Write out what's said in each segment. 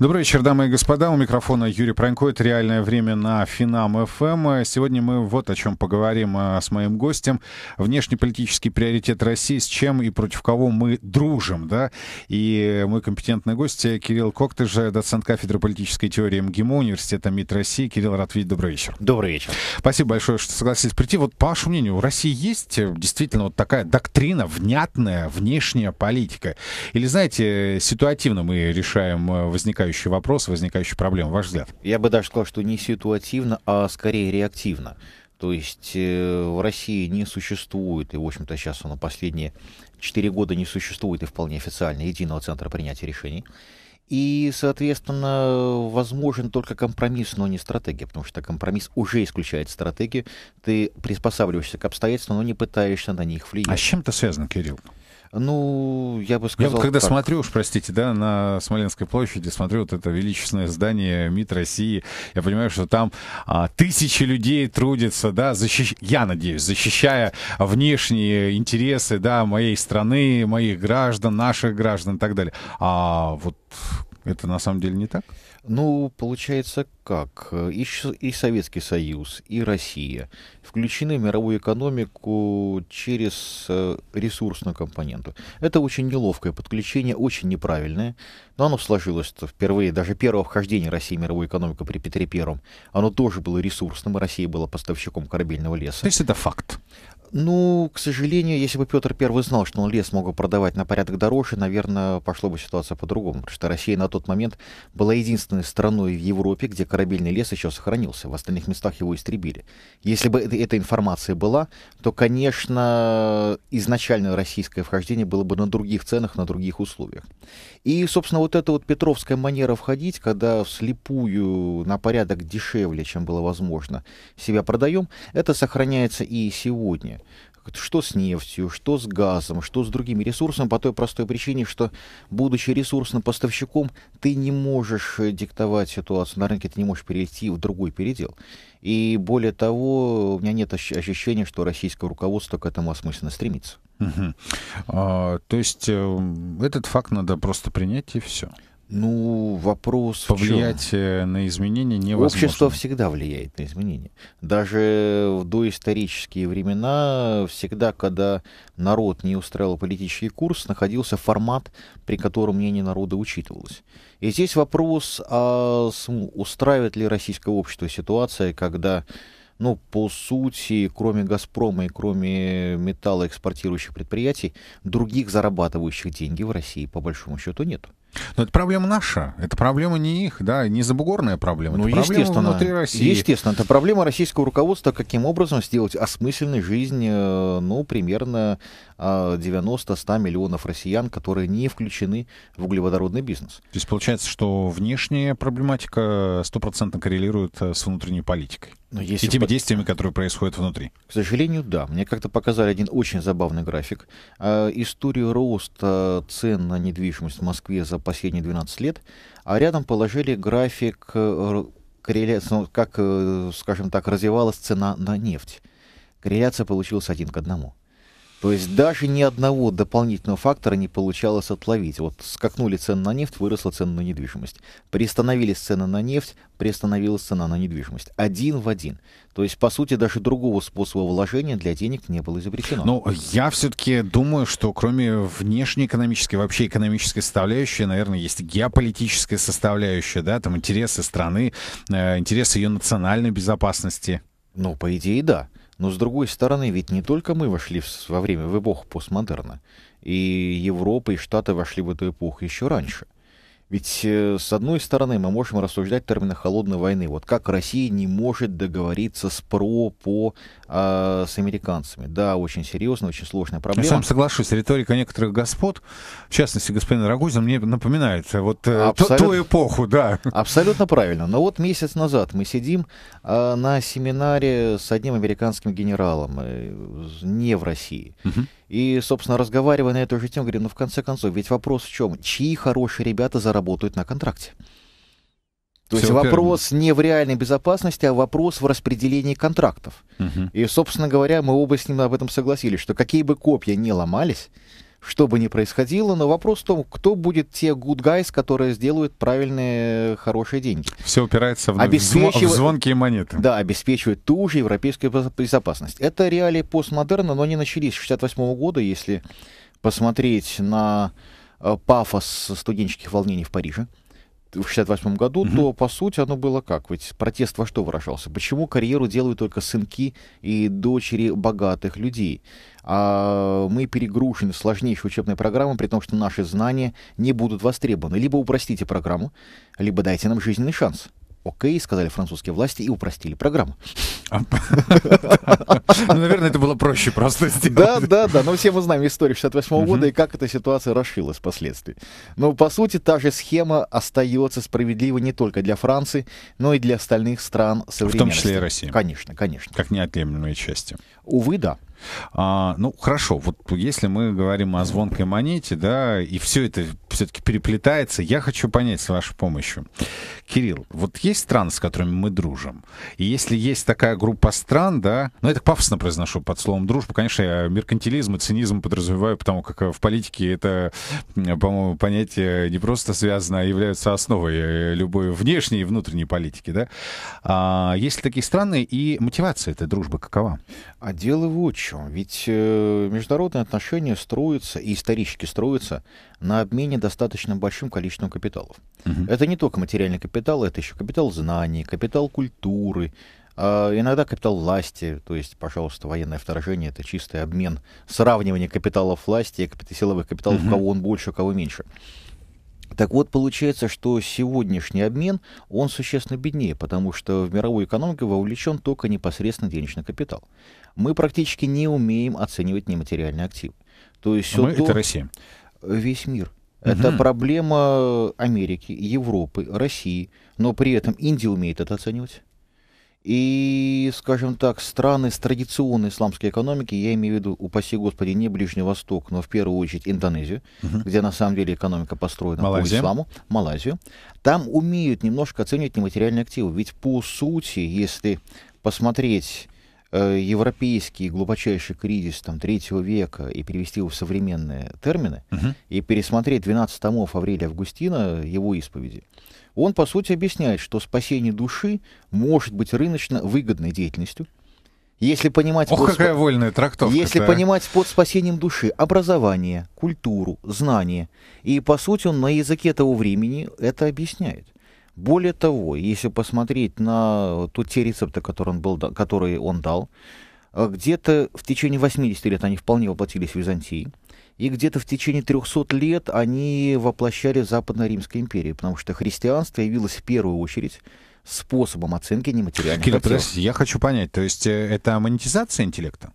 Добрый вечер, дамы и господа. У микрофона Юрий Пронько. Это «Реальное время» на Финам ФМ. Сегодня мы вот о чем поговорим э, с моим гостем. Внешнеполитический приоритет России, с чем и против кого мы дружим. Да? И мой компетентный гость Кирилл Коктыш, доцент кафедры политической теории МГИМО Университета МИД России. Кирилл рад видеть. добрый вечер. Добрый вечер. Спасибо большое, что согласились прийти. Вот по вашему мнению, у России есть э, действительно вот такая доктрина, внятная внешняя политика? Или, знаете, ситуативно мы решаем э, возникающие возникающие вопросы, возникающие проблемы, ваш взгляд? Я бы даже сказал, что не ситуативно, а скорее реактивно. То есть э, в России не существует, и, в общем-то, сейчас оно последние 4 года не существует и вполне официально единого центра принятия решений. И, соответственно, возможен только компромисс, но не стратегия, потому что компромисс уже исключает стратегию. Ты приспосабливаешься к обстоятельствам, но не пытаешься на них влиять. А с чем это связано, Кирилл? Ну, я бы сказал. Я вот когда так. смотрю, уж простите, да, на Смоленской площади, смотрю вот это величественное здание МИД России, я понимаю, что там а, тысячи людей трудятся, да, защищ... я надеюсь, защищая внешние интересы, да, моей страны, моих граждан, наших граждан и так далее. А вот это на самом деле не так? Ну, получается как? Э, и, и Советский Союз, и Россия включены в мировую экономику через э, ресурсную компоненту. Это очень неловкое подключение, очень неправильное, но оно сложилось впервые, даже первого вхождения России в мировую экономику при Петре Первом, оно тоже было ресурсным, Россия была поставщиком корабельного леса. То есть это факт? Ну, к сожалению, если бы Петр Первый знал, что он лес мог продавать на порядок дороже, наверное, пошло бы ситуация по-другому, потому что Россия на тот момент была единственной страной в Европе, где корабельный лес еще сохранился, в остальных местах его истребили. Если бы эта информация была, то, конечно, изначально российское вхождение было бы на других ценах, на других условиях. И, собственно, вот эта вот петровская манера входить, когда вслепую на порядок дешевле, чем было возможно, себя продаем, это сохраняется и сегодня. Что с нефтью, что с газом, что с другими ресурсами, по той простой причине, что, будучи ресурсным поставщиком, ты не можешь э, диктовать ситуацию на рынке, ты не можешь перейти в другой передел. И более того, у меня нет ощущения, что российское руководство к этому осмысленно стремится. Угу. А, то есть э, этот факт надо просто принять и все. Ну, вопрос... Повлиять на изменения невозможно. Общество всегда влияет на изменения. Даже в доисторические времена, всегда, когда народ не устраивал политический курс, находился формат, при котором мнение народа учитывалось. И здесь вопрос, а устраивает ли российское общество ситуация, когда ну, по сути, кроме «Газпрома» и кроме металлоэкспортирующих предприятий, других зарабатывающих деньги в России, по большому счету, нету. Но это проблема наша, это проблема не их, да, не забугорная проблема, ну, это проблема естественно, внутри России. Естественно, это проблема российского руководства, каким образом сделать осмысленной жизнь, э, ну, примерно 90-100 э, миллионов россиян, которые не включены в углеводородный бизнес. То есть получается, что внешняя проблематика стопроцентно коррелирует э, с внутренней политикой? Но ну, если и теми по... действиями, которые происходят внутри. К сожалению, да. Мне как-то показали один очень забавный график. Историю роста цен на недвижимость в Москве за последние 12 лет, а рядом положили график, э, корреляцию, ну, как, э, скажем так, развивалась цена на нефть. Корреляция получилась один к одному. То есть даже ни одного дополнительного фактора не получалось отловить. Вот скакнули цены на нефть, выросла цена на недвижимость. Приостановились цены на нефть, приостановилась цена на недвижимость. Один в один. То есть, по сути, даже другого способа вложения для денег не было изобретено. Ну, я все-таки думаю, что кроме внешней экономической, вообще экономической составляющей, наверное, есть геополитическая составляющая, да, там интересы страны, э, интересы ее национальной безопасности. Ну, по идее, да. Но с другой стороны, ведь не только мы вошли в, во время в эпоху постмодерна, и Европа и Штаты вошли в эту эпоху еще раньше — ведь, э, с одной стороны, мы можем рассуждать в холодной войны. Вот как Россия не может договориться с ПРО по, а, с американцами. Да, очень серьезная, очень сложная проблема. Я сам соглашусь, риторика некоторых господ, в частности, господина Рогозина, мне напоминает вот э, Абсолют... ту эпоху, да. Абсолютно правильно. Но вот месяц назад мы сидим а, на семинаре с одним американским генералом, э, не в России. Угу. И, собственно, разговаривая на эту же тему, говорю, ну, в конце концов, ведь вопрос в чем? Чьи хорошие ребята заработают на контракте? То Все есть вопрос первым. не в реальной безопасности, а вопрос в распределении контрактов. Угу. И, собственно говоря, мы оба с ним об этом согласились, что какие бы копья не ломались, что бы ни происходило, но вопрос в том, кто будет те good guys, которые сделают правильные э, хорошие деньги. Все упирается в, обеспечивает, в звонкие монеты. Да, обеспечивает ту же европейскую безопасность. Это реалии постмодерна, но они начались с 1968 года, если посмотреть на э, пафос студенческих волнений в Париже в 68 году, угу. то, по сути, оно было как? Ведь протест во что выражался? Почему карьеру делают только сынки и дочери богатых людей? А мы перегружены сложнейшей учебной программой, при том, что наши знания не будут востребованы. Либо упростите программу, либо дайте нам жизненный шанс окей, сказали французские власти и упростили программу. А ну, наверное, это было проще просто сделать. Да, да, да, но все мы знаем историю 68 года и как эта ситуация расшилась впоследствии. Но, по сути, та же схема остается справедливой не только для Франции, но и для остальных стран современности. В том числе и России. Конечно, конечно. Как неотъемлемые части. Увы, да. А, ну, хорошо, вот если мы говорим о звонкой монете, да, и все это все-таки переплетается. Я хочу понять с вашей помощью. Кирилл, вот есть страны, с которыми мы дружим? И если есть такая группа стран, да, ну, это пафосно произношу под словом дружба, конечно, я меркантилизм и цинизм подразумеваю, потому как э, в политике это, по-моему, понятие не просто связано, а являются основой э, любой внешней и внутренней политики, да? А есть ли такие страны и мотивация этой дружбы какова? А дело вот в чем. Ведь э, международные отношения строятся и исторически строятся на обмене достаточно большим количеством капиталов. Угу. Это не только материальный капитал, это еще капитал знаний, капитал культуры, а иногда капитал власти, то есть, пожалуйста, военное вторжение, это чистый обмен, сравнивание капиталов власти и капит силовых капиталов, угу. кого он больше, а кого меньше. Так вот, получается, что сегодняшний обмен, он существенно беднее, потому что в мировую экономику вовлечен только непосредственно денежный капитал. Мы практически не умеем оценивать нематериальные активы. То есть а мы то... это Россия весь мир. Это угу. проблема Америки, Европы, России, но при этом Индия умеет это оценивать. И, скажем так, страны с традиционной исламской экономикой, я имею в виду, упаси Господи, не Ближний Восток, но в первую очередь Индонезию, угу. где на самом деле экономика построена Малайзия. по исламу, Малайзию, там умеют немножко оценивать нематериальные активы. Ведь по сути, если посмотреть Э, европейский глубочайший кризис там, третьего века и перевести его в современные термины, угу. и пересмотреть 12 томов Аврелия Августина, его исповеди, он, по сути, объясняет, что спасение души может быть рыночно выгодной деятельностью, если понимать... Ох, под... какая вольная трактовка. Если да. понимать под спасением души образование, культуру, знание. И, по сути, он на языке того времени это объясняет. Более того, если посмотреть на э, то, те рецепты, которые он, был, которые он дал, э, где-то в течение 80 лет они вполне воплотились в Византии, и где-то в течение 300 лет они воплощали Западной Римской империи, потому что христианство явилось в первую очередь способом оценки нематериальных Кирилл, подожди, я хочу понять, то есть э, это монетизация интеллекта?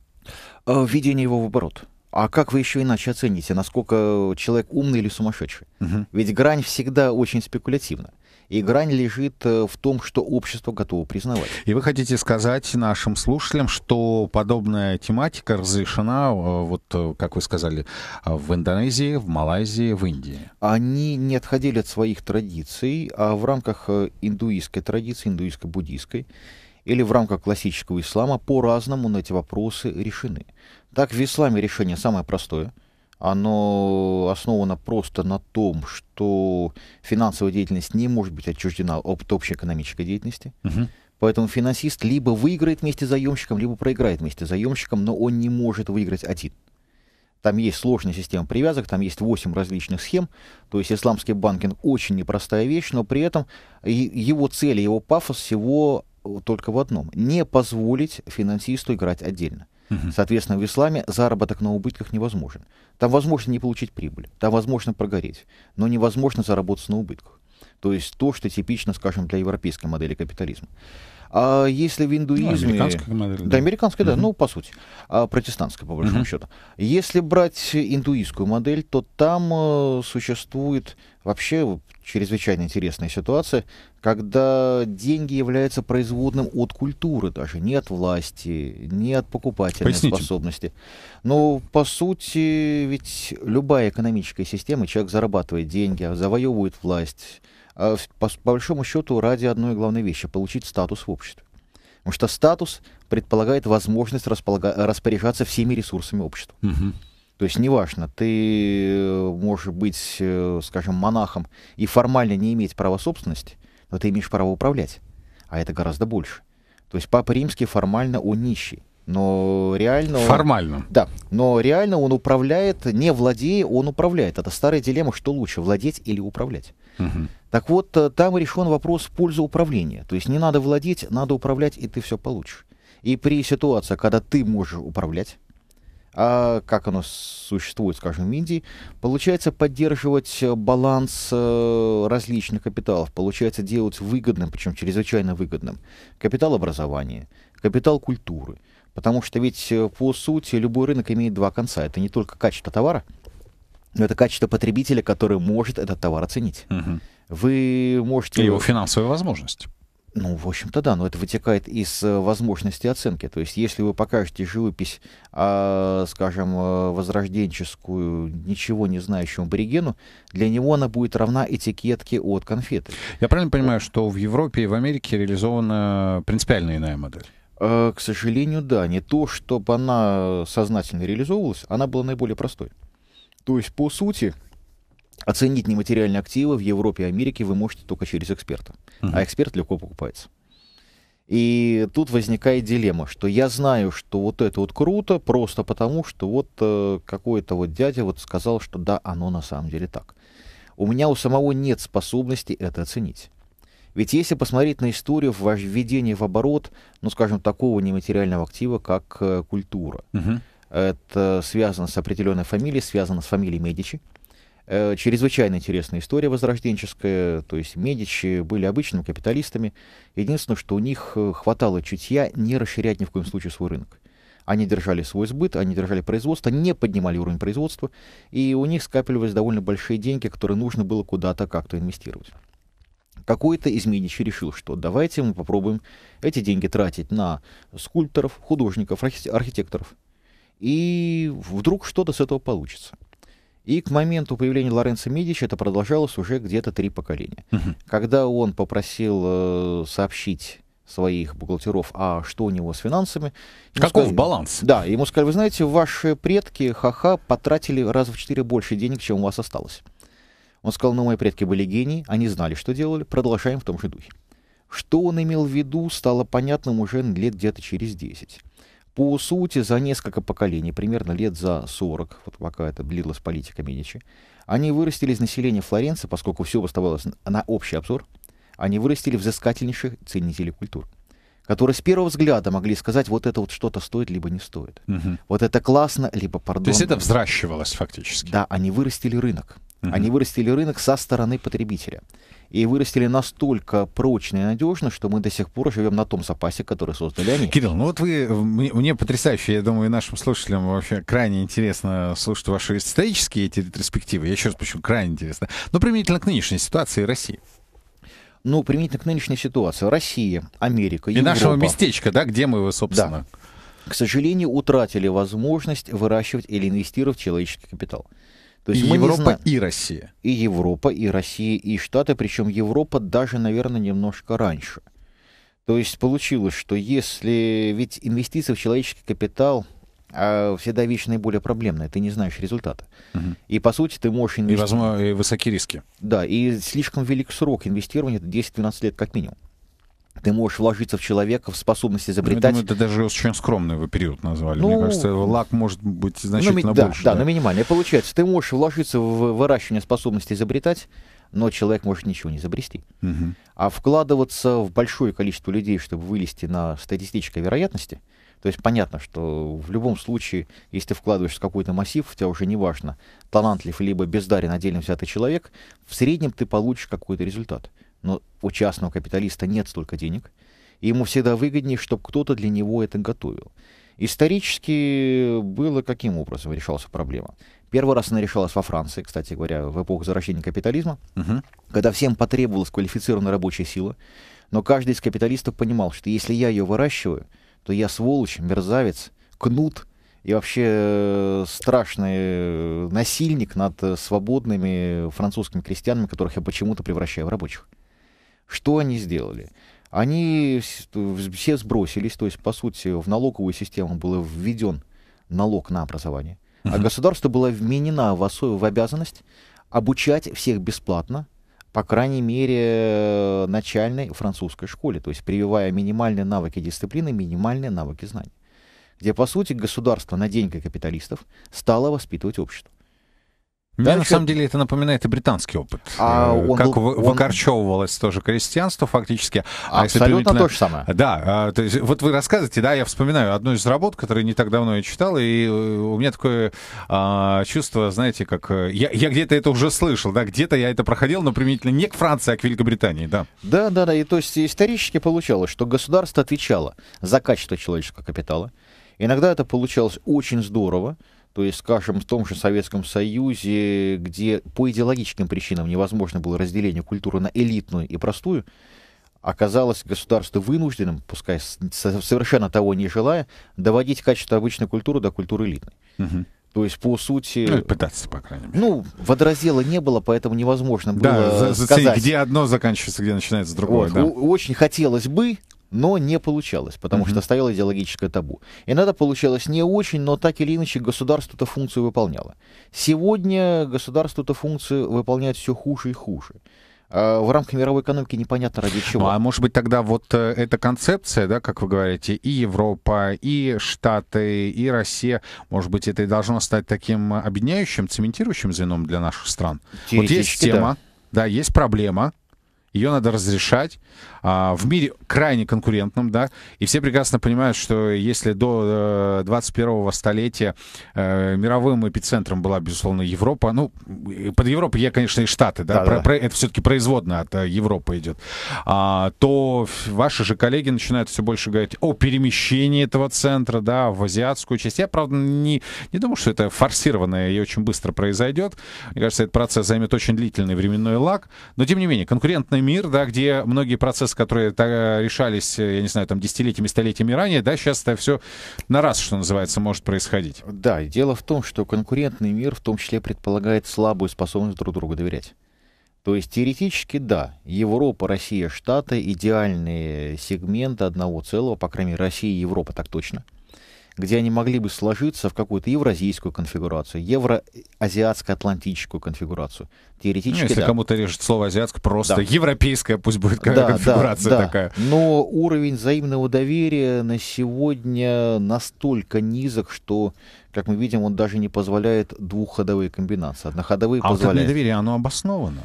Введение его в оборот. А как вы еще иначе оцените, насколько человек умный или сумасшедший? Угу. Ведь грань всегда очень спекулятивна. И грань лежит э, в том, что общество готово признавать. И вы хотите сказать нашим слушателям, что подобная тематика разрешена, э, вот э, как вы сказали, в Индонезии, в Малайзии, в Индии? Они не отходили от своих традиций, а в рамках индуистской традиции, индуистско-буддийской, или в рамках классического ислама по-разному на эти вопросы решены. Так в исламе решение самое простое — оно основано просто на том, что финансовая деятельность не может быть отчуждена от общей экономической деятельности. Угу. Поэтому финансист либо выиграет вместе с заемщиком, либо проиграет вместе с заемщиком, но он не может выиграть один. Там есть сложная система привязок, там есть 8 различных схем. То есть исламский банкинг очень непростая вещь, но при этом его цель, его пафос всего э, только в одном. Не позволить финансисту играть отдельно. Соответственно, в исламе заработок на убытках невозможен. Там возможно не получить прибыль, там возможно прогореть, но невозможно заработать на убытках. То есть то, что типично, скажем, для европейской модели капитализма. А если в ну, индуизме... Ну, американская модель. Да, да угу. ну, по сути, а протестантская, по большому угу. счету. Если брать индуистскую модель, то там э, существует вообще чрезвычайно интересная ситуация, когда деньги являются производным от культуры даже, не от власти, не от покупательной Поясните. способности. Но, по сути, ведь любая экономическая система, человек зарабатывает деньги, завоевывает власть, Э, по, по большому счету ради одной главной вещи – получить статус в обществе. Потому что статус предполагает возможность располага... распоряжаться всеми ресурсами общества. Угу. То есть неважно, ты э, можешь быть, э, скажем, монахом и формально не иметь права собственности, но ты имеешь право управлять, а это гораздо больше. То есть Папа Римский формально он нищий, но реально... Формально. да, но реально он управляет, не владея, он управляет. Это старая дилемма, что лучше, владеть или управлять. Угу. Так вот, э, там решен вопрос в управления. То есть не надо владеть, надо управлять, и ты все получишь. И при ситуации, когда ты можешь управлять, а как оно существует, скажем, в Индии, получается поддерживать э, баланс э, различных капиталов, получается делать выгодным, причем чрезвычайно выгодным, капитал образования, капитал культуры – Потому что ведь э, по сути любой рынок имеет два конца. Это не только качество товара, но это качество потребителя, который может этот товар оценить. Угу. Вы можете... И его финансовые возможности. Ну, в общем-то, да, но это вытекает из э, возможности оценки. То есть, если вы покажете живопись, а, скажем, э, возрожденческую, ничего не знающему аборигену, для него она будет равна этикетке от конфеты. Я правильно понимаю, что в Европе и в Америке реализована принципиально иная модель? Э, к сожалению, да, не то, чтобы она сознательно реализовывалась, она была наиболее простой. То есть, по сути, оценить нематериальные активы в Европе и Америке вы можете только через эксперта. Uh-huh. А эксперт легко покупается. И тут возникает дилемма, что я знаю, что вот это вот круто, просто потому, что вот э, какой-то вот дядя вот сказал, что да, оно на самом деле так. У меня у самого нет способности это оценить. Ведь если посмотреть на историю введения в оборот, ну, скажем, такого нематериального актива, как э, культура, угу. это связано с определенной фамилией, связано с фамилией Медичи. Э, чрезвычайно интересная история возрожденческая, то есть Медичи были обычными капиталистами. Единственное, что у них э, хватало чутья не расширять ни в коем случае свой рынок. Они держали свой сбыт, они держали производство, не поднимали уровень производства, и у них скапливались довольно большие деньги, которые нужно было куда-то как-то инвестировать какой-то из Медичи решил, что давайте мы попробуем эти деньги тратить на скульпторов, художников, архитекторов. И вдруг что-то с этого получится. И к моменту появления Лоренцо Медичи это продолжалось уже где-то три поколения. Угу. Когда он попросил э, сообщить своих бухгалтеров, а что у него с финансами. Ему Каков сказали, баланс? Да, ему сказали, вы знаете, ваши предки, ха-ха, потратили раз в четыре больше денег, чем у вас осталось. Он сказал, "Ну, мои предки были гении, они знали, что делали, продолжаем в том же духе. Что он имел в виду, стало понятным уже лет где-то через 10. По сути, за несколько поколений, примерно лет за 40, вот пока это длилась политика Медичи, они вырастили из населения Флоренции, поскольку все выставалось на общий обзор, они вырастили взыскательнейших ценителей культур которые с первого взгляда могли сказать, вот это вот что-то стоит, либо не стоит. Угу. Вот это классно, либо пардон. То есть это взращивалось фактически. Да, они вырастили рынок. Они вырастили рынок со стороны потребителя. И вырастили настолько прочно и надежно, что мы до сих пор живем на том запасе, который создали они. Кирилл, ну вот вы, э, мне, мне потрясающе, я думаю, и нашим слушателям вообще крайне интересно слушать ваши исторические эти ретроспективы. Я еще раз почему крайне интересно. Но ну, применительно к нынешней ситуации России. Ну, применительно к нынешней ситуации. Россия, Америка, Европа. И нашего местечка, да, где мы, собственно. Да к сожалению, утратили возможность выращивать или инвестировать в человеческий капитал. То есть и мы Европа и Россия. И Европа, и Россия, и Штаты, причем Европа даже, наверное, немножко раньше. То есть получилось, что если... Ведь инвестиции в человеческий капитал а всегда вещь наиболее проблемная, ты не знаешь результата. Угу. И по сути ты можешь инвестировать... И, возможно, и высокие риски. Да, и слишком велик срок инвестирования, это 10-12 лет как минимум ты можешь вложиться в человека, в способность ну, изобретать. Ну, думаю, это даже очень скромный вы период назвали. Ну, Мне кажется, лак может быть ну, значительно ну, да, больше. Да, да, но ну, минимально. Получается, ты можешь вложиться в выращивание способности изобретать, но человек может ничего не изобрести. Угу. А вкладываться в большое количество людей, чтобы вылезти на статистической вероятности, то есть понятно, что в любом случае, если ты в какой-то массив, у тебя уже не важно, талантлив либо бездарен отдельно взятый человек, в среднем ты получишь какой-то результат. Но у частного капиталиста нет столько денег, и ему всегда выгоднее, чтобы кто-то для него это готовил. Исторически было каким образом решалась проблема? Первый раз она решалась во Франции, кстати говоря, в эпоху зарождения капитализма, угу. когда всем потребовалась квалифицированная рабочая сила, но каждый из капиталистов понимал, что если я ее выращиваю, то я сволочь, мерзавец, кнут и вообще э, страшный э, насильник над э, свободными французскими крестьянами, которых я почему-то превращаю в рабочих. Что они сделали? Они все сбросились, то есть, по сути, в налоговую систему был введен налог на образование, uh-huh. а государство было вменено в, осо- в обязанность обучать всех бесплатно, по крайней мере, начальной французской школе, то есть прививая минимальные навыки дисциплины, минимальные навыки знаний, где, по сути, государство на деньги капиталистов стало воспитывать общество. Мне Дальше... Ну, на самом деле это напоминает и британский опыт. А э, он как был, он... выкорчевывалось тоже крестьянство фактически. А Абсолютно применительно... то же самое. Э, да, а, то есть вот вы рассказываете, да, я вспоминаю одну из работ, которую не так давно я читал, и э, у меня такое а, чувство, знаете, как... Я, я где-то это уже слышал, да, где-то я это проходил, но применительно не к Франции, а к Великобритании, да. Да, да, да, и то есть исторически получалось, что государство отвечало за качество человеческого капитала. Иногда это получалось очень здорово, то есть, скажем, в том же Советском Союзе, где по идеологическим причинам невозможно было разделение культуры на элитную и простую, оказалось государство вынужденным, пускай совершенно того не желая, доводить качество обычной культуры до культуры элитной. Угу. То есть, по сути... Ну, пытаться, по крайней мере. Ну, водораздела не было, поэтому невозможно да, было за, за сказать. где одно заканчивается, где начинается другое. Вот. Да. Очень хотелось бы, но не получалось, потому угу. что стояло идеологическое табу. Иногда получалось не очень, но так или иначе государство эту функцию выполняло. Сегодня государство эту функцию выполняет все хуже и хуже а в рамках мировой экономики непонятно ради ну, чего. Ну, а может быть тогда вот э, эта концепция, да, как вы говорите, и Европа, и Штаты, и Россия, может быть, это и должно стать таким объединяющим, цементирующим звеном для наших стран. Вот есть тема, да, да есть проблема, ее надо разрешать. А, в мире крайне конкурентном, да, и все прекрасно понимают, что если до 21-го э, столетия э, мировым эпицентром была, безусловно, Европа, ну, под Европой я, конечно, и Штаты, да, да, про, да. Про, это все-таки производно от э, Европы идет, а, то ваши же коллеги начинают все больше говорить о перемещении этого центра, да, в азиатскую часть. Я, правда, не, не думаю, что это форсированное и очень быстро произойдет. Мне кажется, этот процесс займет очень длительный временной лаг, но, тем не менее, конкурентный мир, да, где многие процессы, которые та, решались, э, я не знаю, там десятилетиями, столетиями ранее, да, сейчас это все на раз, что называется, может происходить. Да, дело в том, что конкурентный мир в том числе предполагает слабую способность друг другу доверять. То есть теоретически да, Европа, Россия, Штаты идеальные сегменты одного целого, по крайней мере Россия и Европа так точно где они могли бы сложиться в какую-то евразийскую конфигурацию, евроазиатско-атлантическую конфигурацию. Теоретически, ну, если да. кому-то режет слово азиатское, просто да. европейская пусть будет да, конфигурация да, да. такая. Но уровень взаимного доверия на сегодня настолько низок, что как мы видим, он даже не позволяет двухходовые комбинации. Одноходовые а позволяет. А вот это недоверие, оно обосновано.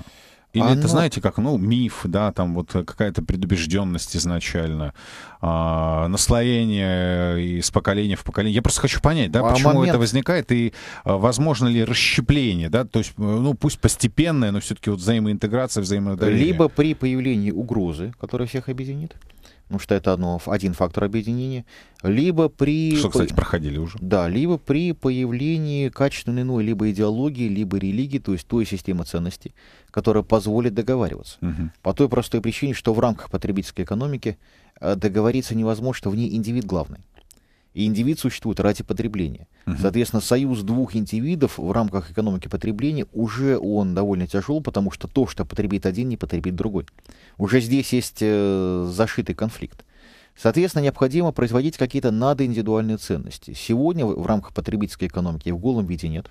Или Оно... это, знаете, как, ну, миф, да, там вот какая-то предубежденность изначально, а, наслоение э, из поколения в поколение. Я просто хочу понять, да, а почему момент... это возникает и а, возможно ли расщепление, да, то есть, э, ну, пусть постепенное, но все-таки вот взаимоинтеграция, взаимодоверие. Либо при появлении угрозы, которая всех объединит, ну что это одно, один фактор объединения, либо при... Что, кстати, проходили уже. Да, либо при появлении качественной иной ну, либо идеологии, либо религии, то есть той системы ценностей, которая позволит договариваться. Угу. По той простой причине, что в рамках потребительской экономики э, договориться невозможно, что в ней индивид главный и индивид существует ради потребления. Угу. Соответственно, союз двух индивидов в рамках экономики потребления уже он довольно тяжел, потому что то, что потребит один, не потребит другой. Уже здесь есть э, зашитый конфликт. Соответственно, необходимо производить какие-то надоиндивидуальные ценности. Сегодня в рамках потребительской экономики в голом виде нет.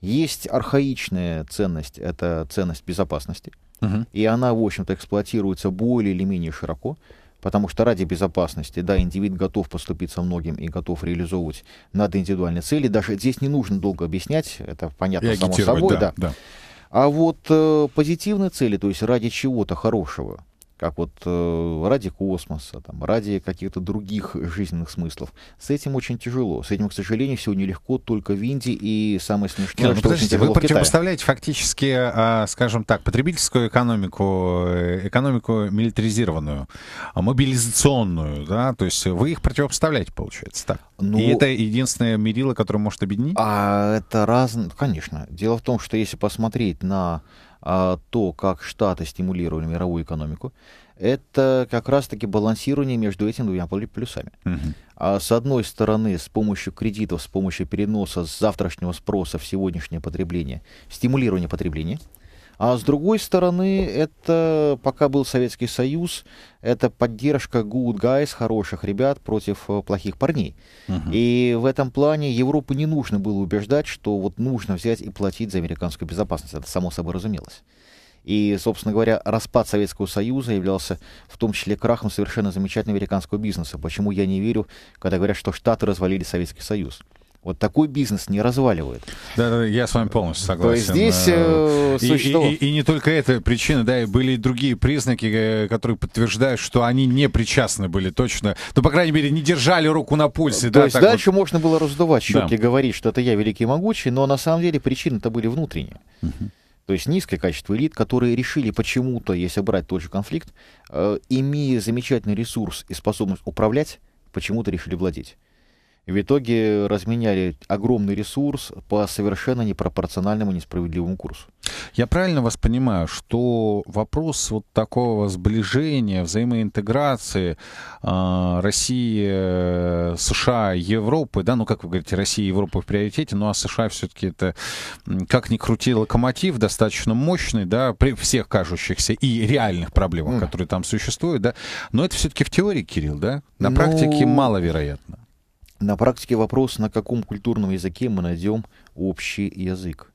Есть архаичная ценность, это ценность безопасности, угу. и она, в общем-то, эксплуатируется более или менее широко. Потому что ради безопасности, да, индивид готов поступиться многим и готов реализовывать над индивидуальные цели. Даже здесь не нужно долго объяснять, это понятно само собой. Да, да. Да. А вот э, позитивные цели, то есть ради чего-то хорошего, как вот э, ради космоса, там, ради каких-то других жизненных смыслов. С этим очень тяжело. С этим, к сожалению, все нелегко только в Индии, и самое смешное, Нет, что подождите, вы противопоставляете фактически, э, скажем так, потребительскую экономику, э, экономику милитаризированную, а, мобилизационную, да, то есть вы их противопоставляете, получается, так? Ну, и это единственное мерило, которое может объединить? А это разное, конечно. Дело в том, что если посмотреть на а, то, как Штаты стимулировали мировую экономику, это как раз-таки балансирование между этими двумя плюсами. Угу. А с одной стороны, с помощью кредитов, с помощью переноса с завтрашнего спроса в сегодняшнее потребление, стимулирование потребления – а с другой стороны, это пока был Советский Союз, это поддержка good guys, хороших ребят против э, плохих парней. Угу. И в этом плане Европу не нужно было убеждать, что вот нужно взять и платить за американскую безопасность. Это само собой разумелось. И, собственно говоря, распад Советского Союза являлся в том числе крахом совершенно замечательного американского бизнеса. Почему я не верю, когда говорят, что Штаты развалили Советский Союз? Вот такой бизнес не разваливает. Да, да, я с вами полностью согласен. То есть здесь э, э и, и, и, и не только эта причина, да, и были и другие признаки, э, которые подтверждают, что они не причастны были точно. Ну, по крайней мере, не держали руку на пульсе. То да, есть дальше вот... можно было раздувать щеки, да. говорить, что это я великий и могучий, но на самом деле причины-то были внутренние. Угу. То есть низкое качество элит, которые решили почему-то, если брать тот же конфликт, э, имея замечательный ресурс и способность управлять, почему-то решили владеть в итоге разменяли огромный ресурс по совершенно непропорциональному несправедливому курсу. Я правильно вас понимаю, что вопрос вот такого сближения, взаимоинтеграции а, э, России, США, Европы, да, ну как вы говорите, Россия и Европа в приоритете, ну а США все-таки это, как ни крути, локомотив достаточно мощный, да, при всех кажущихся и реальных проблемах, mm. которые там существуют, да, но это все-таки в теории, Кирилл, да, на ну... практике маловероятно. На практике вопрос, на каком культурном языке мы найдем общий язык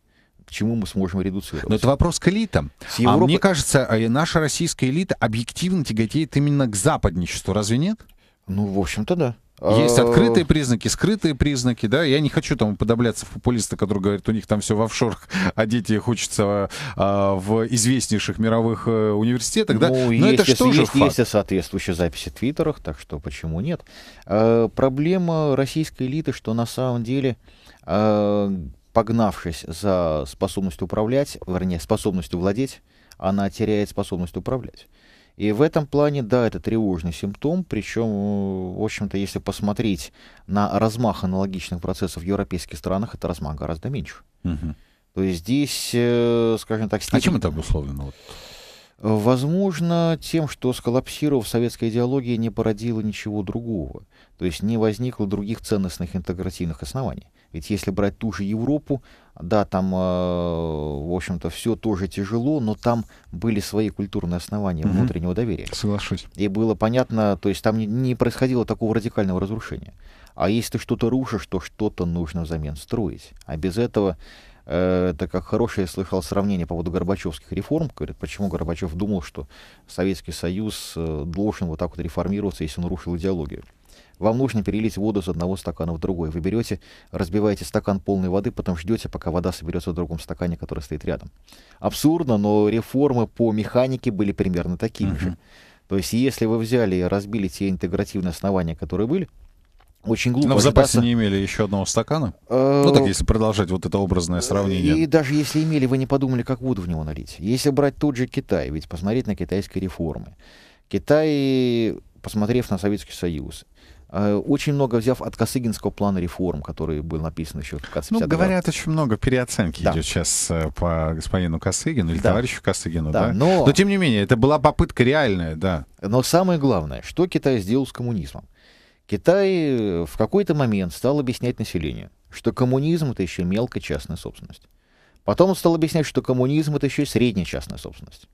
к чему мы сможем редуцировать. Но это вопрос к элитам. А Европы... А мне кажется, э, наша российская элита объективно тяготеет именно к западничеству, разве нет? Ну, в общем-то, да. Есть а, открытые признаки, скрытые признаки, да. Я не хочу там подобляться в популиста, который говорит, у них там все в офшорах, а дети хочется а, в известнейших мировых э, университетах, да. Ну, Но есть, это что же есть, факт? есть соответствующие записи в твиттерах, так что почему нет? А, проблема российской элиты, что на самом деле а, погнавшись за способность управлять, вернее, способностью владеть, она теряет способность управлять. И в этом плане, да, это тревожный симптом, причем, э, в общем-то, если посмотреть на размах аналогичных процессов в европейских странах, это размах гораздо меньше. Угу. То есть здесь, э, скажем так... А степень... А чем это обусловлено? Возможно, тем, что сколлапсировав советской идеология, не породило ничего другого. То есть не возникло других ценностных интегративных оснований. Ведь если брать ту же Европу, да, там, э, в общем-то, все тоже тяжело, но там были свои культурные основания угу. внутреннего доверия. Соглашусь. И было понятно, то есть там не, не происходило такого радикального разрушения. А если ты что-то рушишь, то что-то нужно взамен строить. А без этого э, это как хорошее слыхал сравнение по поводу горбачевских реформ. Говорит, почему Горбачев думал, что Советский Союз э, должен вот так вот реформироваться, если он рушил идеологию. Вам нужно перелить воду с одного стакана в другой. Вы берете, разбиваете стакан полной воды, потом ждете, пока вода соберется в другом стакане, который стоит рядом. Абсурдно, но реформы по механике были примерно такими uh-huh. же. То есть, если вы взяли и разбили те интегративные основания, которые были, очень глупо. Но в запасе ожидаться... не имели еще одного стакана? Э, ну так, если продолжать вот это образное э, сравнение. И даже если имели, вы не подумали, как воду в него налить. Если брать тот же Китай, ведь посмотреть на китайские реформы. Китай, посмотрев на Советский Союз, а, очень много взяв от Косыгинского плана реформ, который был написан еще в конце Ну, говорят, очень много переоценки да. идет сейчас э, по господину Косыгину или да. товарищу Косыгину. Да. Да? Но... но, тем не менее, это была попытка реальная, да. Но самое главное, что Китай сделал с коммунизмом? Китай э, в какой-то момент стал объяснять населению, что коммунизм — это еще мелкая частная собственность. Потом он стал объяснять, что коммунизм — это еще и средняя частная собственность.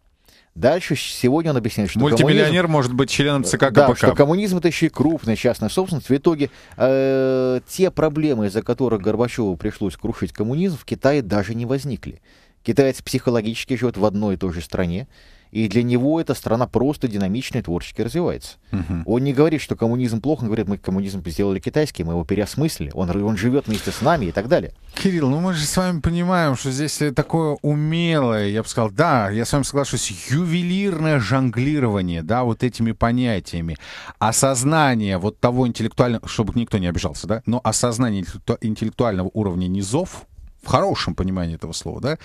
Дальше сегодня он объясняет, что Мультимиллионер коммунизм, может быть членом ЦК КПК. Да, что коммунизм это еще и крупная частная собственность. В итоге э, те проблемы, из-за которых Горбачеву пришлось крушить коммунизм, в Китае даже не возникли. Китайцы психологически живут в одной и той же стране, и для него эта страна просто динамично и творчески развивается. Угу. Он не говорит, что коммунизм плохо, он говорит, мы коммунизм сделали китайский, мы его переосмыслили, он, он живет вместе с нами и так далее. Кирилл, ну мы же с вами понимаем, что здесь такое умелое, я бы сказал, да, я с вами соглашусь, ювелирное жонглирование, да, вот этими понятиями. Осознание вот того интеллектуального, чтобы никто не обижался, да, но осознание интеллектуального уровня низов, в хорошем понимании этого слова, да,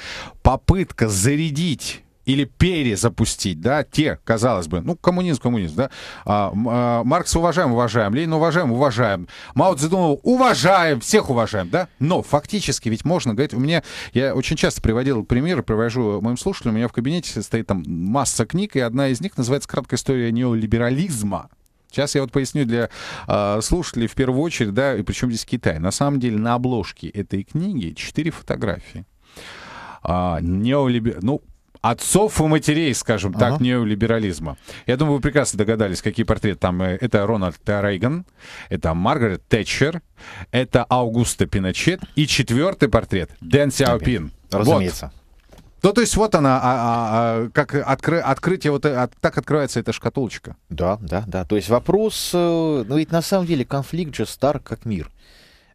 попытка зарядить или перезапустить, да, те, казалось бы, ну, коммунизм, коммунизм, да, а, а, Маркс уважаем, уважаем, Ленин уважаем, уважаем, Мао Цзэдун уважаем, всех уважаем, да, но фактически ведь можно говорить, у меня, я очень часто приводил примеры, привожу моим слушателям, у меня в кабинете стоит там масса книг, и одна из них называется «Краткая история неолиберализма», Сейчас я вот поясню для э, слушателей в первую очередь, да, и причем здесь Китай. На самом деле на обложке этой книги четыре фотографии. А, неолибер... Ну, отцов и матерей, скажем так, ага. так, неолиберализма. Я думаю, вы прекрасно догадались, какие портреты там. Э, это Рональд Рейган, это Маргарет Тэтчер, это Аугусто Пиночет и четвертый портрет Дэн Сяопин. Разумеется. Вот. Ну, то есть вот она, а, а, а как откры, открытие, вот э, от, так открывается эта шкатулочка. Да, да, да. То есть вопрос, э, ну ведь на самом деле конфликт же стар как мир.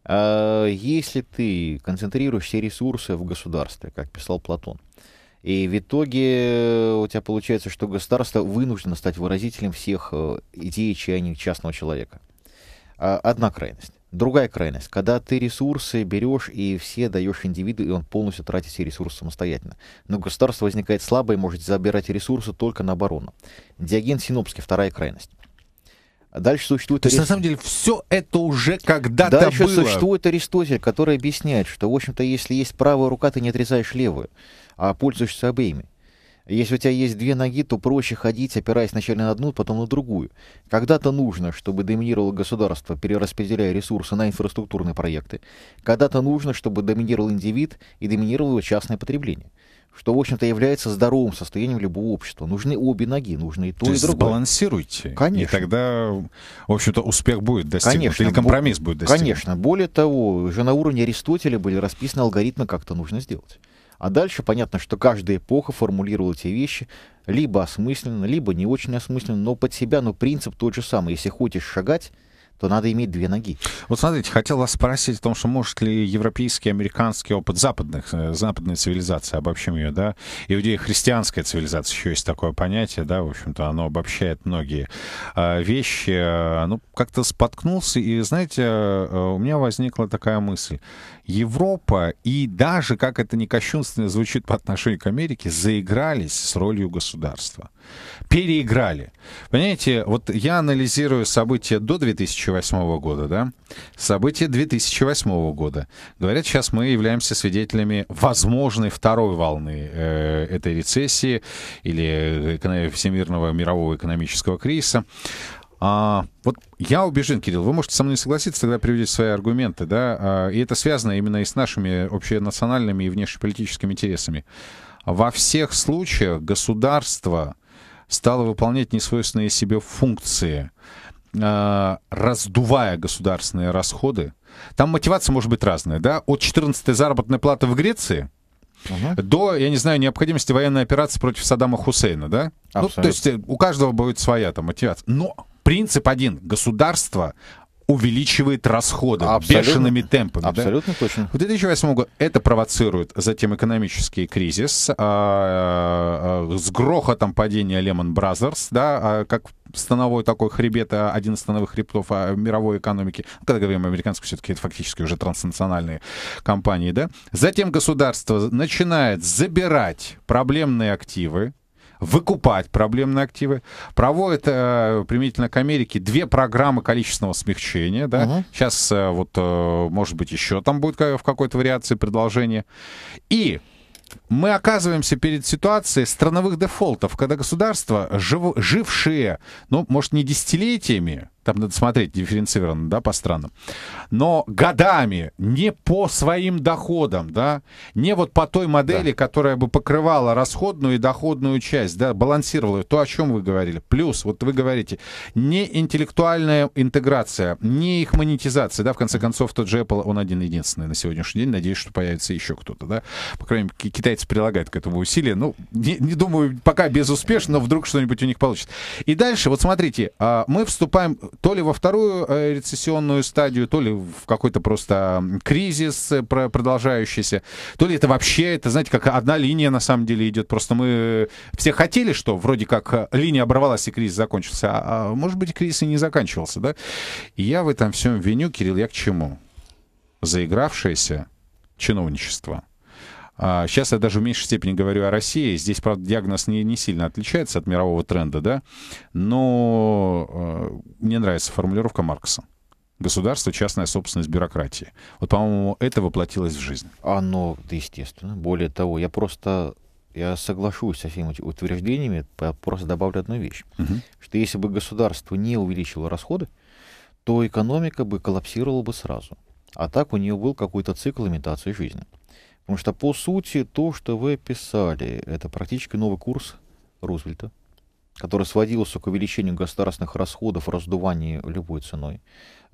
А, если ты концентрируешь все ресурсы в государстве, как писал Платон, и в итоге э, у тебя получается, что государство вынуждено стать выразителем всех э, идей и чаяний частного человека. А, одна крайность. Другая крайность, когда ты ресурсы берешь и все даешь индивиду, и он полностью тратит все ресурсы самостоятельно. Но государство возникает слабое и может забирать ресурсы только на оборону. Диоген Синопский, вторая крайность. А дальше существует... То есть, на самом деле, все это уже когда-то Дальше было. существует Аристотель, который объясняет, что, в общем-то, если есть правая рука, ты не отрезаешь левую, а пользуешься обеими. Если у тебя есть две ноги, то проще ходить, опираясь сначала на одну, потом на другую. Когда-то нужно, чтобы доминировало государство, перераспределяя ресурсы на инфраструктурные проекты. Когда-то нужно, чтобы доминировал индивид и доминировало частное потребление что, в общем-то, является здоровым состоянием любого общества. Нужны обе ноги, нужны и то, то и другое. сбалансируйте. Конечно. И тогда, в общем-то, успех будет достигнут. Конечно. Или компромисс будет достигнут. Конечно. Более того, уже на уровне Аристотеля были расписаны алгоритмы, как это нужно сделать. А дальше понятно, что каждая эпоха формулировала те вещи либо осмысленно, либо не очень осмысленно, но под себя, но принцип тот же самый. Если хочешь шагать, то надо иметь две ноги. Вот смотрите, хотел вас спросить о том, что может ли европейский, американский опыт западных, э, западной цивилизации, обобщим ее, да, иудея-христианская цивилизация, еще есть такое понятие, да, в общем-то, оно обобщает многие э, вещи, э, ну, как-то споткнулся, и, знаете, у меня возникла такая мысль, Европа и даже, как это не кощунственно звучит по отношению к Америке, заигрались с ролью государства. Переиграли. Понимаете, вот я анализирую события до 2008 года, да, события 2008 года. Говорят, сейчас мы являемся свидетелями возможной второй волны э, этой рецессии или э, всемирного мирового экономического кризиса. А, вот я убежден, Кирилл, вы можете со мной не согласиться, тогда приведите свои аргументы, да, а, и это связано именно и с нашими общенациональными и внешнеполитическими интересами. Во всех случаях государство стало выполнять несвойственные себе функции, а, раздувая государственные расходы. Там мотивация может быть разная, да, от 14 заработной платы в Греции, угу. до, я не знаю, необходимости военной операции против Саддама Хусейна, да? Ну, то есть э, у каждого будет своя там мотивация. Но принцип один. Государство увеличивает расходы Абсолютно. бешеными темпами. Абсолютно да? точно. В 2008 году это провоцирует затем экономический кризис, э, э, с грохотом падения Lehman Brothers, да, э, как становой такой хребет, один из становых хребтов мировой экономики. Когда говорим о американской, все-таки это фактически уже транснациональные компании, да. Затем государство начинает забирать проблемные активы, выкупать проблемные активы, проводит э, применительно к Америке две программы количественного смягчения, да, угу. сейчас э, вот, э, может быть, еще там будет в какой-то вариации предложение, и мы оказываемся перед ситуацией страновых дефолтов, когда государства, жив, жившие, ну, может, не десятилетиями, там надо смотреть дифференцированно, да, по странам, но годами, не по своим доходам, да, не вот по той модели, да. которая бы покрывала расходную и доходную часть, да, балансировала, то, о чем вы говорили. Плюс, вот вы говорите, не интеллектуальная интеграция, не их монетизация, да, в конце концов, тот же Apple, он один-единственный на сегодняшний день, надеюсь, что появится еще кто-то, да, по крайней мере, китайцы придется прилагать к этому усилия. Ну, не, не думаю, пока безуспешно, но вдруг что-нибудь у них получится. И дальше, вот смотрите, а, мы вступаем то ли во вторую э, рецессионную стадию, то ли в какой-то просто кризис э, продолжающийся, то ли это вообще, это, знаете, как одна линия на самом деле идет. Просто мы все хотели, что вроде как э, линия оборвалась и кризис закончился, а, а, может быть кризис и не заканчивался, да? И я в этом всем виню, Кирилл, я к чему? Заигравшееся чиновничество – Сейчас а, я даже в меньшей степени говорю о России. Здесь, правда, диагноз не, не сильно отличается от мирового тренда, да? Но а, мне нравится формулировка Маркса. Государство, частная собственность, бюрократии. Вот, по-моему, это воплотилось в жизнь. Оно, естественно. Более того, я просто я соглашусь со всеми утверждениями, просто добавлю одну вещь. Угу. Что если бы государство не увеличило расходы, то экономика бы коллапсировала бы сразу. А так у нее был какой-то цикл имитации жизни. Потому что, по сути, то, что вы описали, это практически новый курс Рузвельта, который сводился к увеличению государственных расходов, раздуванию любой ценой.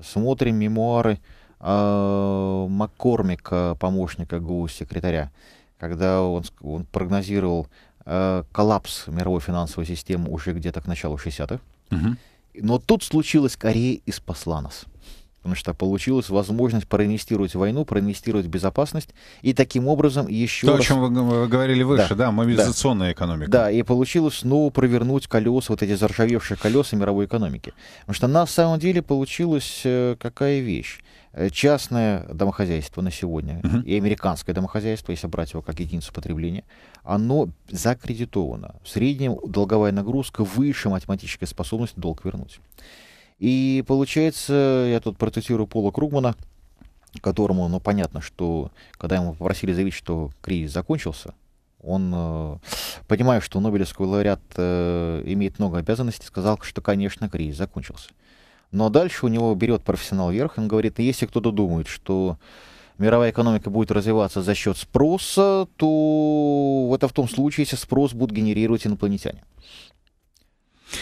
Смотрим мемуары э, Маккормика, помощника госсекретаря, когда он, он прогнозировал э, коллапс мировой финансовой системы уже где-то к началу 60-х. Угу. Но тут случилось Корея и спасла нас. Потому что получилась возможность проинвестировать войну, проинвестировать безопасность и таким образом еще... То, раз... о чем вы говорили выше, да, да мобилизационная да. экономика. Да, и получилось снова провернуть колеса, вот эти заржавевшие колеса мировой экономики. Потому что на самом деле получилась э, какая вещь э, частное домохозяйство на сегодня uh и американское домохозяйство, если брать его как единицу потребления, оно закредитовано. В среднем долговая нагрузка выше математической способности долг вернуть. И получается, я тут процитирую Пола Кругмана, которому, ну, понятно, что когда ему попросили заявить, что кризис закончился, он, э, понимая, что Нобелевский лауреат э, имеет много обязанностей, сказал, что, конечно, кризис закончился. Но дальше у него берет профессионал вверх, он говорит, если кто-то думает, что мировая экономика будет развиваться за счет спроса, то это в том случае, если спрос будет генерировать инопланетяне.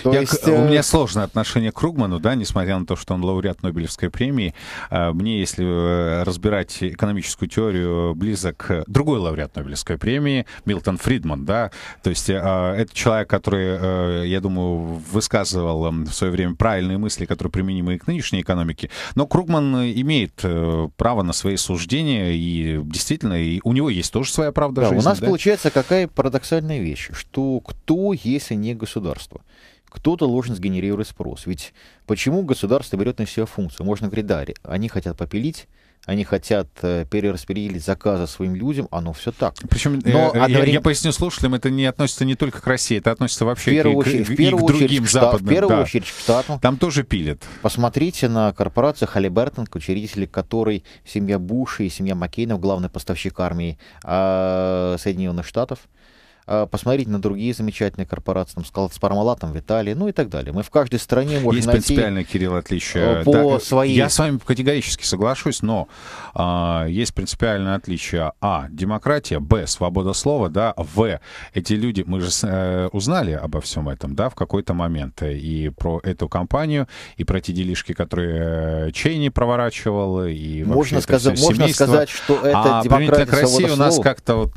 То я, есть, у э, меня сложное отношение к Кругману, да, несмотря на то, что он лауреат Нобелевской премии. А мне, если э, разбирать экономическую теорию, близок э, другой лауреат Нобелевской премии, Милтон Фридман, да. То есть а, это человек, который, я думаю, высказывал эм, в свое время правильные мысли, которые применимы и к нынешней экономике. Но Кругман имеет право на свои суждения, и действительно, и у него есть тоже своя правда да, жизни. У нас да? получается какая парадоксальная вещь, что кто, если не государство? кто-то должен сгенерировать спрос. Ведь почему государство берет на себя функцию? Можно говорить, да, они хотят попилить, они хотят э, перераспределить заказы своим людям, оно все так. Причем, э, Но э, я, одновременно... я поясню слушателям, это не относится не только к России, это относится вообще в первую очередь, к, в первую и к другим очередь, западным. В первую да. очередь к штатам. Там тоже пилят. Посмотрите на корпорацию Халибертон, учредители которой семья Буша и семья Маккейна, главный поставщик армии а, Соединенных Штатов. А, посмотреть на другие замечательные корпорации, там, сказал, с Пармалатом Виталий, ну и так далее. Мы в каждой стране можем Есть найти... принципиальное, Кирилл, отличие. А, по да, своей... Я с вами категорически соглашусь, но а, есть принципиальное отличие. А. Демократия. Б. Свобода слова. Да. В. Эти люди, мы же э, узнали обо всем этом, да, в какой-то момент. Э, и про эту компанию, и про те делишки, которые э, Чейни проворачивал, и можно сказать, Можно сказать, что это а, демократия, к России у нас как-то вот...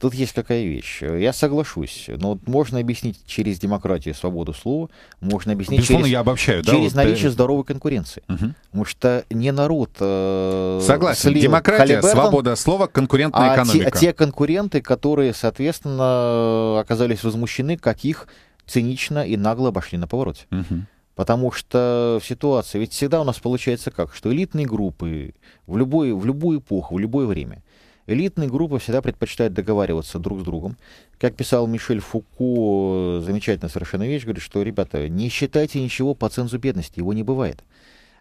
Тут есть какая вещь вещь. Э, я соглашусь. Но вот можно объяснить через демократию свободу слова, можно объяснить через, я обобщаю, да, через вот э, наличие ты... здоровой конкуренции. Угу. Потому что не народ... Э, Согласен. Слил Демократия, свобода слова, конкурентная а экономика. Те, а те конкуренты, которые, соответственно, оказались возмущены, как их цинично и нагло обошли на повороте. Угу. Потому что в ситуации, ведь всегда у нас получается как, что элитные группы в, любой, в любую эпоху, в любое время Элитные группы всегда предпочитают договариваться друг с другом. Как писал Мишель Фуку, э, замечательная совершенно вещь, говорит, что, ребята, не считайте ничего по цензу бедности, его не бывает.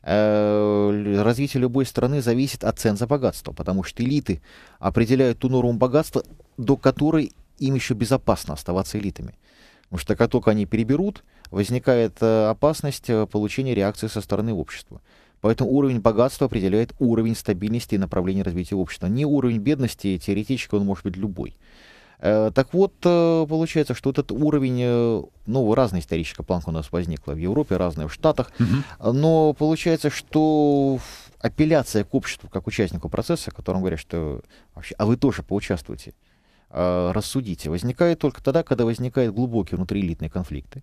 Э, развитие любой страны зависит от ценза богатства, потому что элиты определяют ту норму богатства, до которой им еще безопасно оставаться элитами. Потому что как только они переберут, возникает э, опасность получения реакции со стороны общества. Поэтому уровень богатства определяет уровень стабильности и направление развития общества. Не уровень бедности, теоретически он может быть любой. Э, так вот, э, получается, что этот уровень, э, ну, разная историческая планка у нас возникла в Европе, разная в Штатах, угу. но получается, что апелляция к обществу как участнику процесса, которому говорят, что вообще, а вы тоже поучаствуйте, рассудите, возникает только тогда, когда возникают глубокие внутриэлитные конфликты.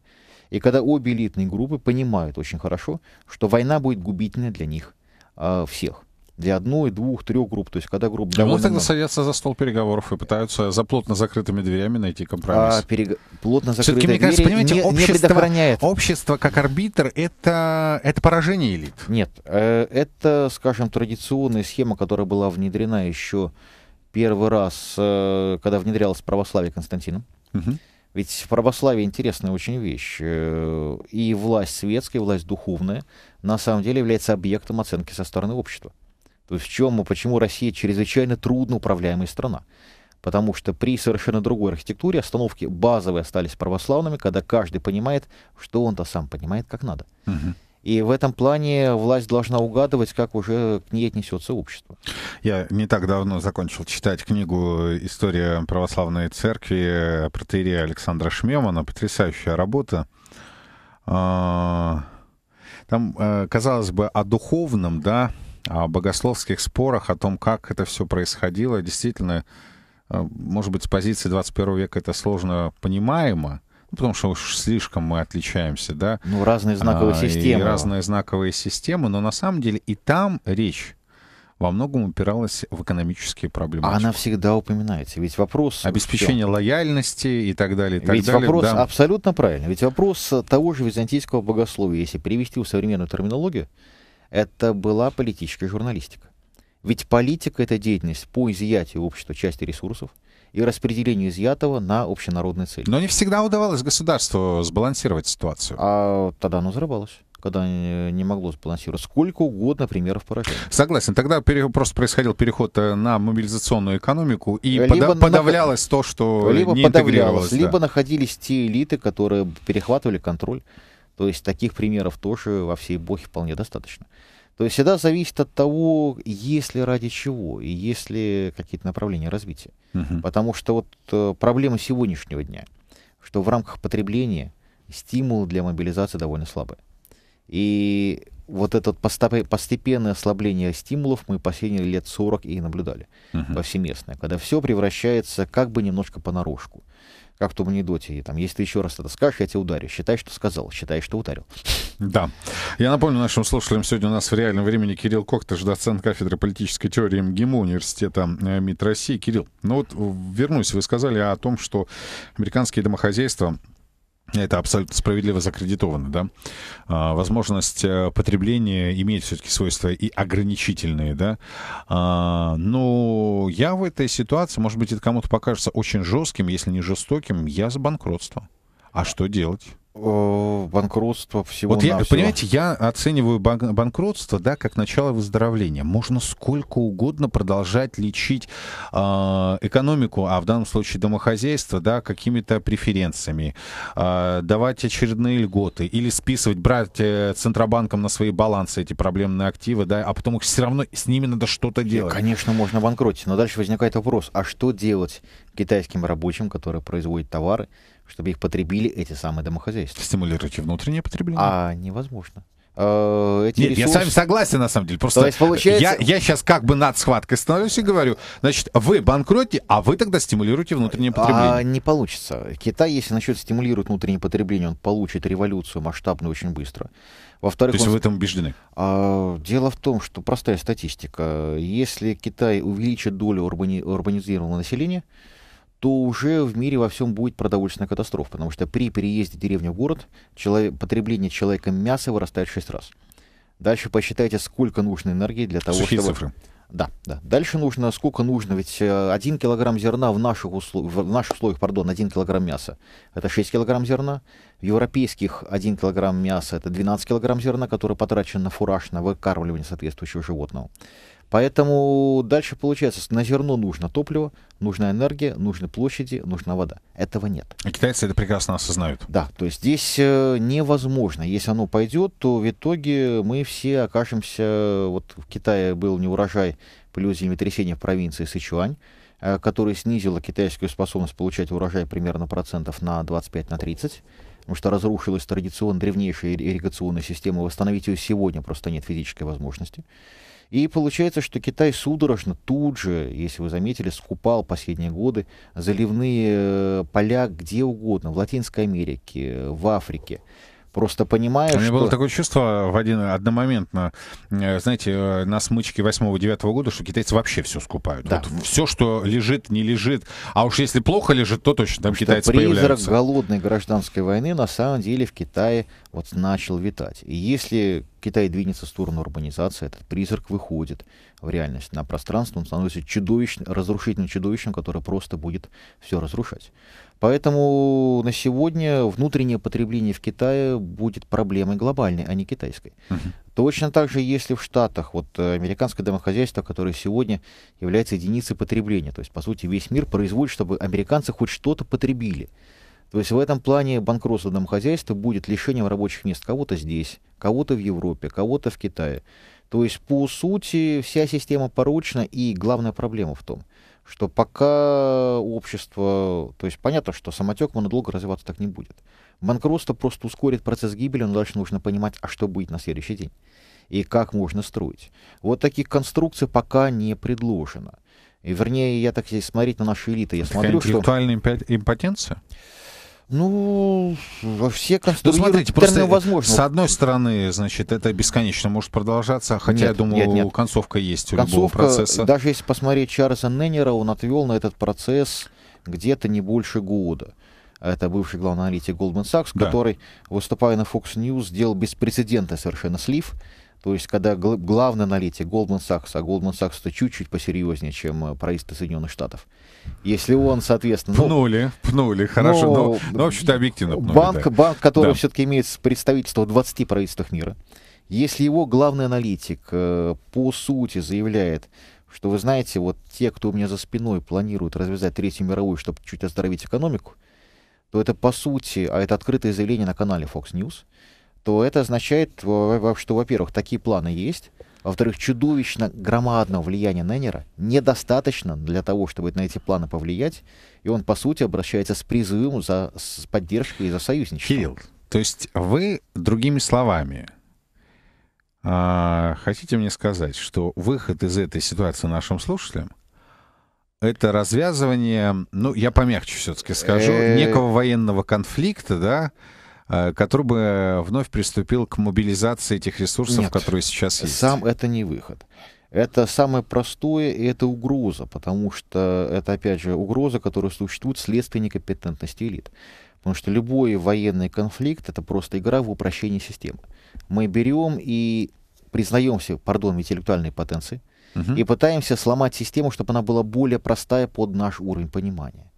И когда обе элитные группы понимают очень хорошо, что война будет губительной для них э, всех для одной, двух, трех групп. То есть, когда группа, довольно... А вот тогда много. садятся за стол переговоров и пытаются за плотно закрытыми дверями найти компромисс. А, перег... Плотно закрытые все кажется, понимаете, не, общество, не предохраняет. общество как арбитр это, — это поражение элит. Нет, э, это, скажем, традиционная схема, которая была внедрена еще первый раз, э, когда внедрялось православие Константином. Угу. Ведь православие интересная очень вещь. Э, и власть светская, и власть духовная на самом деле является объектом оценки со стороны общества. То есть в чем, и почему Россия чрезвычайно трудно управляемая страна? Потому что при совершенно другой архитектуре остановки базовые остались православными, когда каждый понимает, что он-то сам понимает, как надо. Угу. И в этом плане власть должна угадывать, как уже к ней отнесется общество. Я не так давно закончил читать книгу «История православной церкви» протеерея Александра Шмемана. Потрясающая работа. А, там, э, казалось бы, о духовном, да, о богословских спорах, о том, как это все происходило. Действительно, э, может быть, с позиции 21 века это сложно понимаемо, ну, потому что уж слишком мы отличаемся, да. Ну, разные знаковые а, системы. И разные знаковые системы, но на самом деле и там речь во многом упиралась в экономические проблемы. она всегда упоминается. Ведь вопрос... Обеспечение лояльности и так далее. И так ведь далее, вопрос да. абсолютно правильно. Ведь вопрос того же византийского богословия, если перевести в современную терминологию, это была политическая журналистика. Ведь политика — это деятельность по изъятию общества части ресурсов, и распределению изъятого на общенародные цели. Но не всегда удавалось государству сбалансировать ситуацию. А тогда оно взрывалось когда не могло сбалансировать. Сколько угодно примеров поражения. Согласен. Тогда просто происходил переход э, на мобилизационную экономику, и либо подавлялось на... то, что либо не подавлялось, да. либо находились те элиты, которые перехватывали контроль. То есть таких примеров тоже во всей эпохе вполне достаточно. То есть всегда зависит от того, есть ли ради чего и есть ли какие-то направления развития. Угу. Потому что вот э, проблема сегодняшнего дня, что в рамках потребления стимул для мобилизации довольно слабый. И вот это постепенное ослабление стимулов мы последние лет 40 и наблюдали угу. повсеместно, когда все превращается как бы немножко понарошку как в том анекдоте, там, если ты еще раз это скажешь, я тебя ударю. Считай, что сказал, считай, что ударил. Да. Я напомню нашим слушателям, сегодня у нас в реальном времени Кирилл Коктыш, доцент кафедры политической теории МГИМО Университета э, МИД России. Кирилл, ну вот вернусь, вы сказали о том, что американские домохозяйства это абсолютно справедливо закредитовано, да. А, возможность э, потребления имеет все-таки свойства и ограничительные, да. А, но ну, я в этой ситуации, может быть, это кому-то покажется очень жестким, если не жестоким, я за банкротство. А что делать? Э, банкротство всего вот я, понимаете я оцениваю банкротство да как начало выздоровления можно сколько угодно продолжать лечить э, экономику а в данном случае домохозяйство да какими-то преференциями э, давать очередные льготы или списывать брать э, центробанком на свои балансы эти проблемные активы да а потом их все равно с ними надо что-то делать конечно можно банкротить но дальше возникает вопрос а что делать китайским рабочим которые производят товары чтобы их потребили эти самые домохозяйства. Стимулируйте внутреннее потребление. А невозможно. Э, эти Нет, ресурсы... я с вами согласен, на самом деле. Просто То есть, получается... я, я сейчас как бы над схваткой становлюсь и говорю, значит, вы банкроте, а вы тогда стимулируете внутреннее а, потребление. А, не получится. Китай, если начнет стимулировать внутреннее потребление, он получит революцию масштабную очень быстро. Во-вторых, То есть он... вы в этом убеждены? А, дело в том, что простая статистика. Если Китай увеличит долю урбани... урбанизированного населения, то уже в мире во всем будет продовольственная катастрофа, потому что при переезде деревни в город человек, потребление человеком мяса вырастает в 6 раз. Дальше посчитайте, сколько нужно энергии для того, Сухие чтобы... цифры. Да, да. Дальше нужно, сколько нужно, ведь 1 э, килограмм зерна в наших, услов... в наших условиях, пардон, 1 килограмм мяса, это 6 килограмм зерна. В европейских 1 килограмм мяса, это 12 килограмм зерна, который потрачен на фураж, на выкармливание соответствующего животного. Поэтому дальше получается, на зерно нужно топливо, нужна энергия, нужны площади, нужна вода. Этого нет. И китайцы это прекрасно осознают. Да, то есть здесь э, невозможно. Если оно пойдет, то в итоге мы все окажемся... Вот в Китае был неурожай плюс землетрясение в провинции Сычуань э, которое снизило китайскую способность получать урожай примерно процентов на 25-30, на 30, потому что разрушилась традиционно древнейшая ирригационная система, восстановить ее сегодня просто нет физической возможности. И получается, что Китай судорожно тут же, если вы заметили, скупал последние годы заливные э, поля где угодно, в Латинской Америке, в Африке просто понимаешь, У меня что... было такое чувство в один, на, э, знаете, э, на смычке 8-9 года, что китайцы вообще все скупают. Да. Вот все, что лежит, не лежит. А уж если плохо лежит, то точно там что китайцы призрак появляются. голодной гражданской войны на самом деле в Китае вот начал витать. И если Китай двинется в сторону урбанизации, этот призрак выходит в реальность, на пространство, он становится чудовищным, разрушительным чудовищем, которое просто будет все разрушать. Поэтому на сегодня внутреннее потребление в Китае будет проблемой глобальной, а не китайской. uh Точно так же, если в Штатах, вот э, американское домохозяйство, которое сегодня является единицей потребления, то есть, по сути, весь мир производит, чтобы американцы хоть что-то потребили. То есть в этом плане банкротство домохозяйства будет лишением рабочих мест кого-то здесь, кого-то в Европе, кого-то в Китае. То есть, по сути, вся система порочна, и главная проблема в том, что пока общество... То есть понятно, что самотек монодолго развиваться так не будет. Банкротство просто ускорит процесс гибели, но дальше нужно понимать, а что будет на следующий день и как можно строить. Вот таких конструкций пока не предложено. И, вернее, я так здесь смотреть на наши элиты. Я Такая смотрю, интеллектуальная что... импотенция? Ну, все конструируют ну, смотрите, просто возможность. С одной стороны, значит, это бесконечно может продолжаться, хотя, нет, я думаю, нет, нет. концовка есть у концовка, любого процесса. Даже если посмотреть Чарльза Неннера, он отвел на этот процесс где-то не больше года. Это бывший главный аналитик Goldman Sachs, да. который, выступая на Fox News, сделал беспрецедентный совершенно слив. То есть, когда гл- главное налитие Goldman Sachs, а Goldman Sachs это чуть-чуть посерьезнее, чем э, правительство Соединенных Штатов. Если он, соответственно... Ну, пнули, пнули, хорошо, ну, но, но, в общем-то, объективно пнули, банк, да. банк, который да. все-таки имеет представительство в 20 правительствах мира, если его главный аналитик э, по сути заявляет, что, вы знаете, вот те, кто у меня за спиной планируют развязать Третью мировую, чтобы чуть оздоровить экономику, то это, по сути, а это открытое заявление на канале Fox News — то это означает, что, во-первых, такие планы есть, во-вторых, чудовищно громадного влияния Неннера недостаточно для того, чтобы на эти планы повлиять, и он, по сути, обращается с призывом за с поддержкой и за союзничество. Кирилл, то есть вы, другими словами, а, хотите мне сказать, что выход из этой ситуации нашим слушателям это развязывание, ну, я помягче все-таки скажу, э, некого военного конфликта, да, Э, который бы вновь приступил к мобилизации этих ресурсов, Нет, которые сейчас есть. Сам это не выход. Это самое простое, и это угроза, потому что это, опять же, угроза, которая существует вследствие некомпетентности элит. Потому что любой военный конфликт — это просто игра в упрощение системы. Мы берем и признаемся, пардон, интеллектуальные потенции, угу. и пытаемся сломать систему, чтобы она была более простая под наш уровень понимания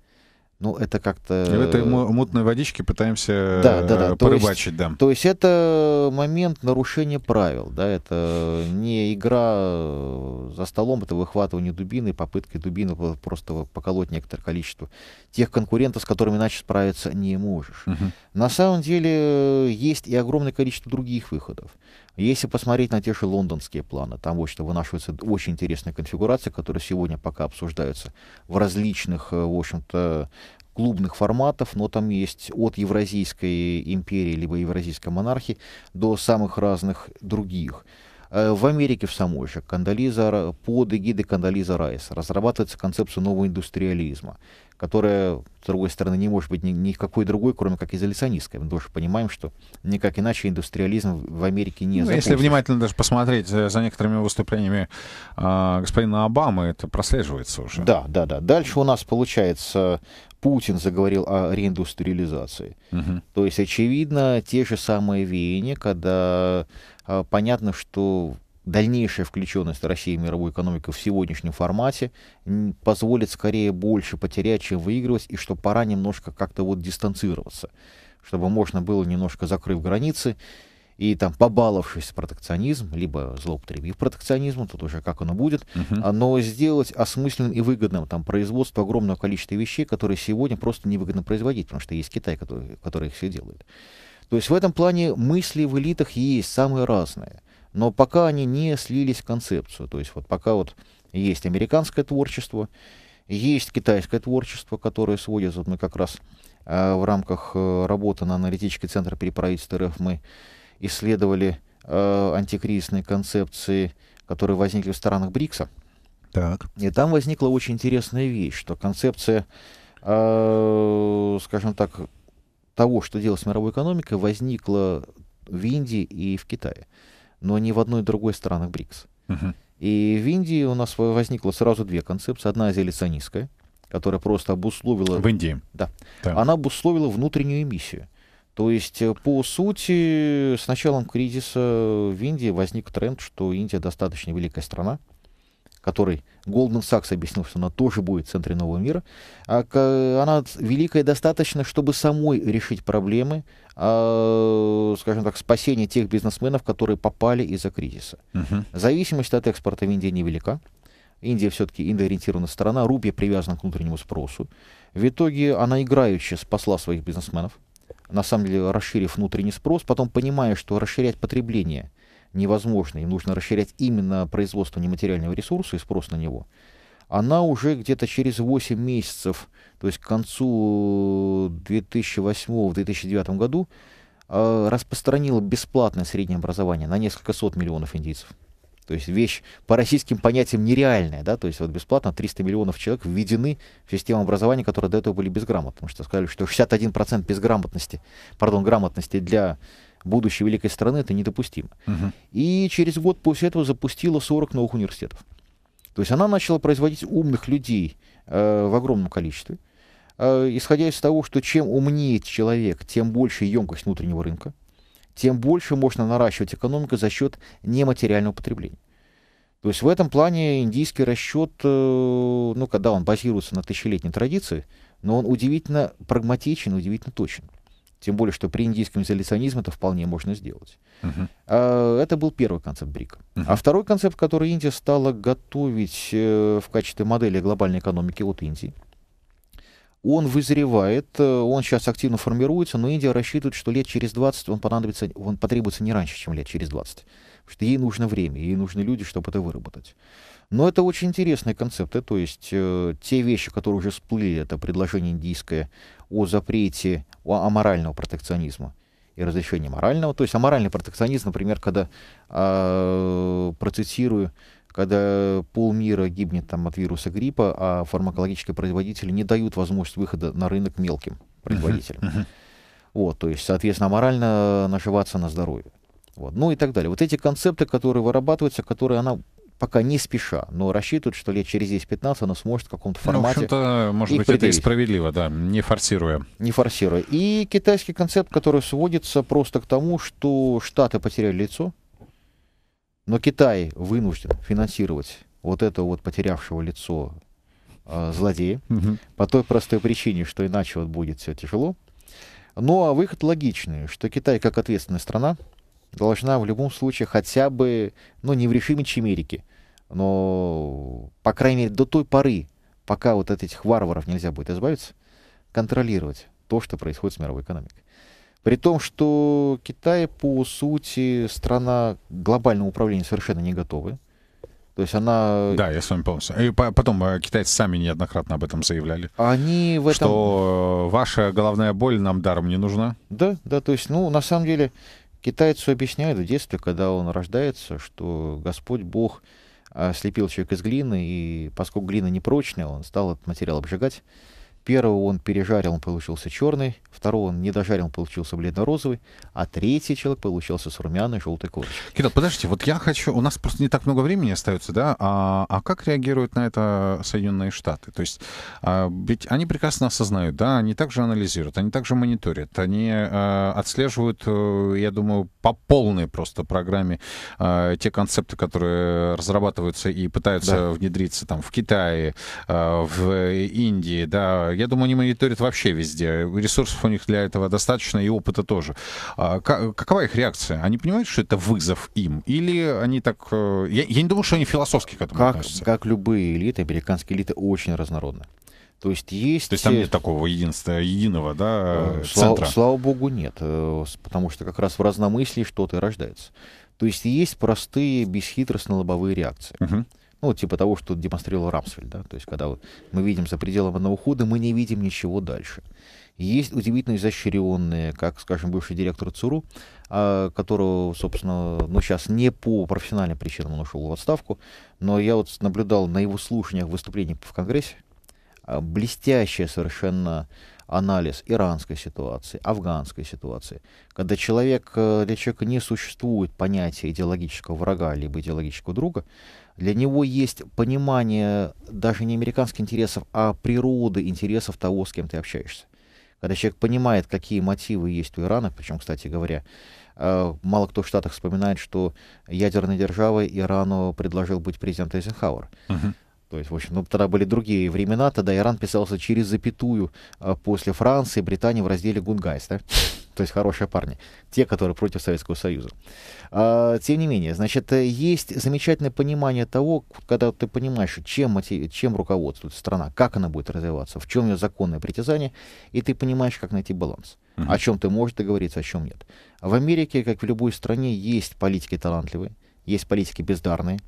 ну, это как-то... В этой мутной водичке пытаемся да, да, да. порыбачить, э, то есть, да. То есть это момент нарушения правил, да, это не игра за столом, это выхватывание дубины, попытка дубины просто поколоть некоторое количество тех конкурентов, с которыми иначе справиться не можешь. Угу. На самом деле э, есть и огромное количество других выходов. Если посмотреть на те же лондонские планы, там в общем вынашиваются очень интересные конфигурации, которые сегодня пока обсуждаются в различных, э, в общем-то, клубных форматов, но там есть от Евразийской империи либо Евразийской монархии до самых разных других. Э, в Америке в самой же Кандализа, под эгидой Кандализа Райса разрабатывается концепция нового индустриализма которая, с другой стороны, не может быть никакой другой, кроме как изоляционистской. Мы тоже понимаем, что никак иначе индустриализм в Америке не ну, Если внимательно даже посмотреть за некоторыми выступлениями э, господина Обамы, это прослеживается уже. Да, да, да. Дальше у нас получается Путин заговорил о реиндустриализации. Угу. То есть, очевидно, те же самые веяния, когда э, понятно, что дальнейшая включенность России в мировую экономику в сегодняшнем формате позволит скорее больше потерять, чем выигрывать, и что пора немножко как-то вот дистанцироваться, чтобы можно было немножко закрыв границы и там побаловшись протекционизм, либо злоупотребив протекционизмом, тут уже как оно будет, uh-huh. но сделать осмысленным и выгодным там производство огромного количества вещей, которые сегодня просто невыгодно производить, потому что есть Китай, который, который их все делает. То есть в этом плане мысли в элитах есть самые разные – но пока они не слились в концепцию. То есть вот пока вот есть американское творчество, есть китайское творчество, которое сводится, вот мы как раз э, в рамках э, работы на аналитический центр переправительства РФ мы исследовали э, антикризисные концепции, которые возникли в странах БРИКСа. Так. И там возникла очень интересная вещь, что концепция, э, скажем так, того, что делать с мировой экономикой, возникла в Индии и в Китае но ни в одной другой странах БРИКС. Угу. И в Индии у нас возникло сразу две концепции. Одна изоляционистская, которая просто обусловила... В Индии? Да. да. Она обусловила внутреннюю эмиссию. То есть, э, по сути, с началом кризиса в Индии возник тренд, что Индия достаточно великая страна, который Голден Сакс объяснил, что она тоже будет в центре нового мира, а она великая достаточно, чтобы самой решить проблемы, а, скажем так, спасения тех бизнесменов, которые попали из-за кризиса. Угу. Зависимость от экспорта в Индии невелика. Индия все-таки индоориентированная страна, рупия привязана к внутреннему спросу. В итоге она играюще спасла своих бизнесменов, на самом деле расширив внутренний спрос, потом понимая, что расширять потребление – невозможно, им нужно расширять именно производство нематериального ресурса и спрос на него, она уже где-то через 8 месяцев, то есть к концу 2008-2009 э, году, э, распространила бесплатное среднее образование на несколько сот миллионов индийцев. То есть вещь по российским понятиям нереальная, да, то есть вот бесплатно 300 миллионов человек введены в систему образования, которые до этого были безграмотны, потому что сказали, что 61% безграмотности, пардон, грамотности для будущей великой страны, это недопустимо. Угу. И через год после этого запустила 40 новых университетов. То есть она начала производить умных людей э, в огромном количестве, э, исходя из того, что чем умнее человек, тем больше емкость внутреннего рынка, тем больше можно наращивать экономику за счет нематериального потребления. То есть в этом плане индийский расчет, э, ну, когда он базируется на тысячелетней традиции, но он удивительно прагматичен, удивительно точен. Тем более, что при индийском изоляционизме это вполне можно сделать. Uh-huh. это был первый концепт БРИК. Uh-huh. А второй концепт, который Индия стала готовить э, в качестве модели глобальной экономики от Индии, он вызревает, э, он сейчас активно формируется, но Индия рассчитывает, что лет через 20 он понадобится, он потребуется не раньше, чем лет через 20. Потому что ей нужно время, ей нужны люди, чтобы это выработать. Но это очень интересные концепты, э, то есть те вещи, которые уже всплыли, это предложение индийское о запрете о аморального протекционизма и разрешении морального. То есть аморальный протекционизм, например, когда, э, а, процитирую, когда полмира гибнет там, от вируса гриппа, а фармакологические производители не дают возможность выхода на рынок мелким производителям. Uh-huh, uh-huh. Вот, то есть, соответственно, морально наживаться на здоровье. Вот, ну и так далее. Вот эти концепты, которые вырабатываются, которые она пока не спеша, но рассчитывают, что лет через 10-15 она сможет в каком-то формате. Ну, в общем-то, может быть, это и справедливо, да, не форсируя. Не форсируя. И китайский концепт, который сводится просто к тому, что Штаты потеряли лицо, но Китай вынужден финансировать вот этого вот потерявшего лицо э, злодея угу. по той простой причине, что иначе вот будет все тяжело. Ну а выход логичный, что Китай как ответственная страна, должна в любом случае хотя бы, ну, не в режиме чимерики, но, по крайней мере, до той поры, пока вот от этих варваров нельзя будет избавиться, контролировать то, что происходит с мировой экономикой. При том, что Китай, по сути, страна глобального управления совершенно не готовы. То есть она... Да, я с вами полностью. И потом э, китайцы сами неоднократно об этом заявляли. Они в этом... Что э, ваша головная боль нам даром не нужна. Да, да, то есть, ну, на самом деле, Китайцу объясняют в детстве, когда он рождается, что Господь Бог а, слепил человека из глины, и поскольку глина непрочная, он стал этот материал обжигать, Первого он пережарил, он получился черный, второго он не дожарил, он получился бледно-розовый, а третий человек получился с румяной желтой корочкой. Кирилл, подождите, вот я хочу... У нас просто не так много времени остается, да? А, а как реагируют на это Соединенные Штаты? То есть а, ведь они прекрасно осознают, да, они также анализируют, они также мониторят, они а, отслеживают, э, я думаю, по полной просто программе а, те концепты, которые разрабатываются и пытаются да. внедриться там в Китае, а, в Индии, да, я думаю, они мониторят вообще везде. Ресурсов у них для этого достаточно и опыта тоже. А какова их реакция? Они понимают, что это вызов им? Или они так... Э, я, я не думаю, что они философски к этому как, относятся. Как любые элиты, американские элиты очень разнородны. То есть есть... То есть там нет э, такого единства, единого да, э, слава, центра? Слава богу, нет. Потому что как раз в разномыслии что-то и рождается. То есть есть простые, бесхитростно-лобовые реакции. Угу. Ну, типа того, что демонстрировал Рамсфельд, да, то есть когда вот мы видим за пределом одного хода, мы не видим ничего дальше. Есть удивительно изощренные, как, скажем, бывший директор ЦУРУ, а, которого, собственно, ну, сейчас не по профессиональным причинам он ушел в отставку, но я вот наблюдал на его слушаниях выступлений в Конгрессе, а, блестящий совершенно анализ иранской ситуации, афганской ситуации, когда человек, э, для человека не существует понятия идеологического врага либо идеологического друга, для него есть понимание даже не американских интересов, а природы интересов того, с кем ты общаешься. Когда человек понимает, какие мотивы есть у Ирана, причем, кстати говоря, э, мало кто в Штатах вспоминает, что ядерной державой Ирану предложил быть президент Эйзенхауэр. Uh-huh. То есть, в общем, ну, тогда были другие времена, тогда Иран писался через запятую э, после Франции, Британии в разделе «Гунгайс». Да? то есть хорошие парни, те, которые против Советского Союза. А, тем не менее, значит, э, есть замечательное понимание того, когда ты понимаешь, чем, чем руководствует страна, как она будет развиваться, в чем ее законное притязание, и ты понимаешь, как найти баланс. Uh-huh. О чем ты можешь договориться, о чем нет. В Америке, как в любой стране, есть политики талантливые, есть политики бездарные,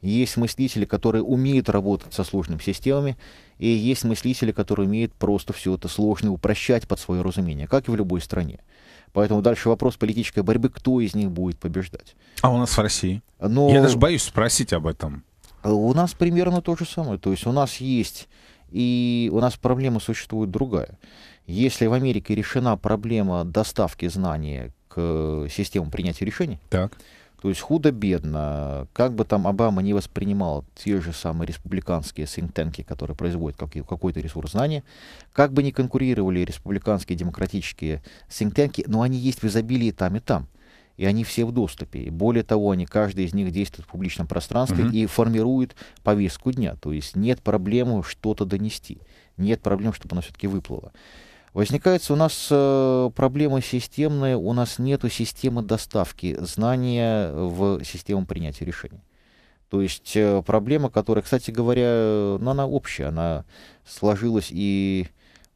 есть мыслители, которые умеют работать со сложными системами, и есть мыслители, которые умеют просто все это сложное упрощать под свое разумение, как и в любой стране. Поэтому дальше вопрос политической борьбы, кто из них будет побеждать. А у нас в России? Но... Я даже боюсь спросить об этом. У нас примерно то же самое. То есть у нас есть, и у нас проблема существует другая. Если в Америке решена проблема доставки знания к э, системам принятия решений, так то есть худо-бедно, как бы там Обама не воспринимал те же самые республиканские синтенки, которые производят какой-то ресурс знания, как бы не конкурировали республиканские демократические синтенки, но они есть в изобилии там и там и они все в доступе. И более того, они каждый из них действует в публичном пространстве угу. и формирует повестку дня. То есть нет проблемы что-то донести, нет проблем, чтобы оно все-таки выплыло. Возникает у нас э, проблема системная, у нас нет системы доставки знания в систему принятия решений. То есть э, проблема, которая, кстати говоря, ну, она общая, она сложилась и,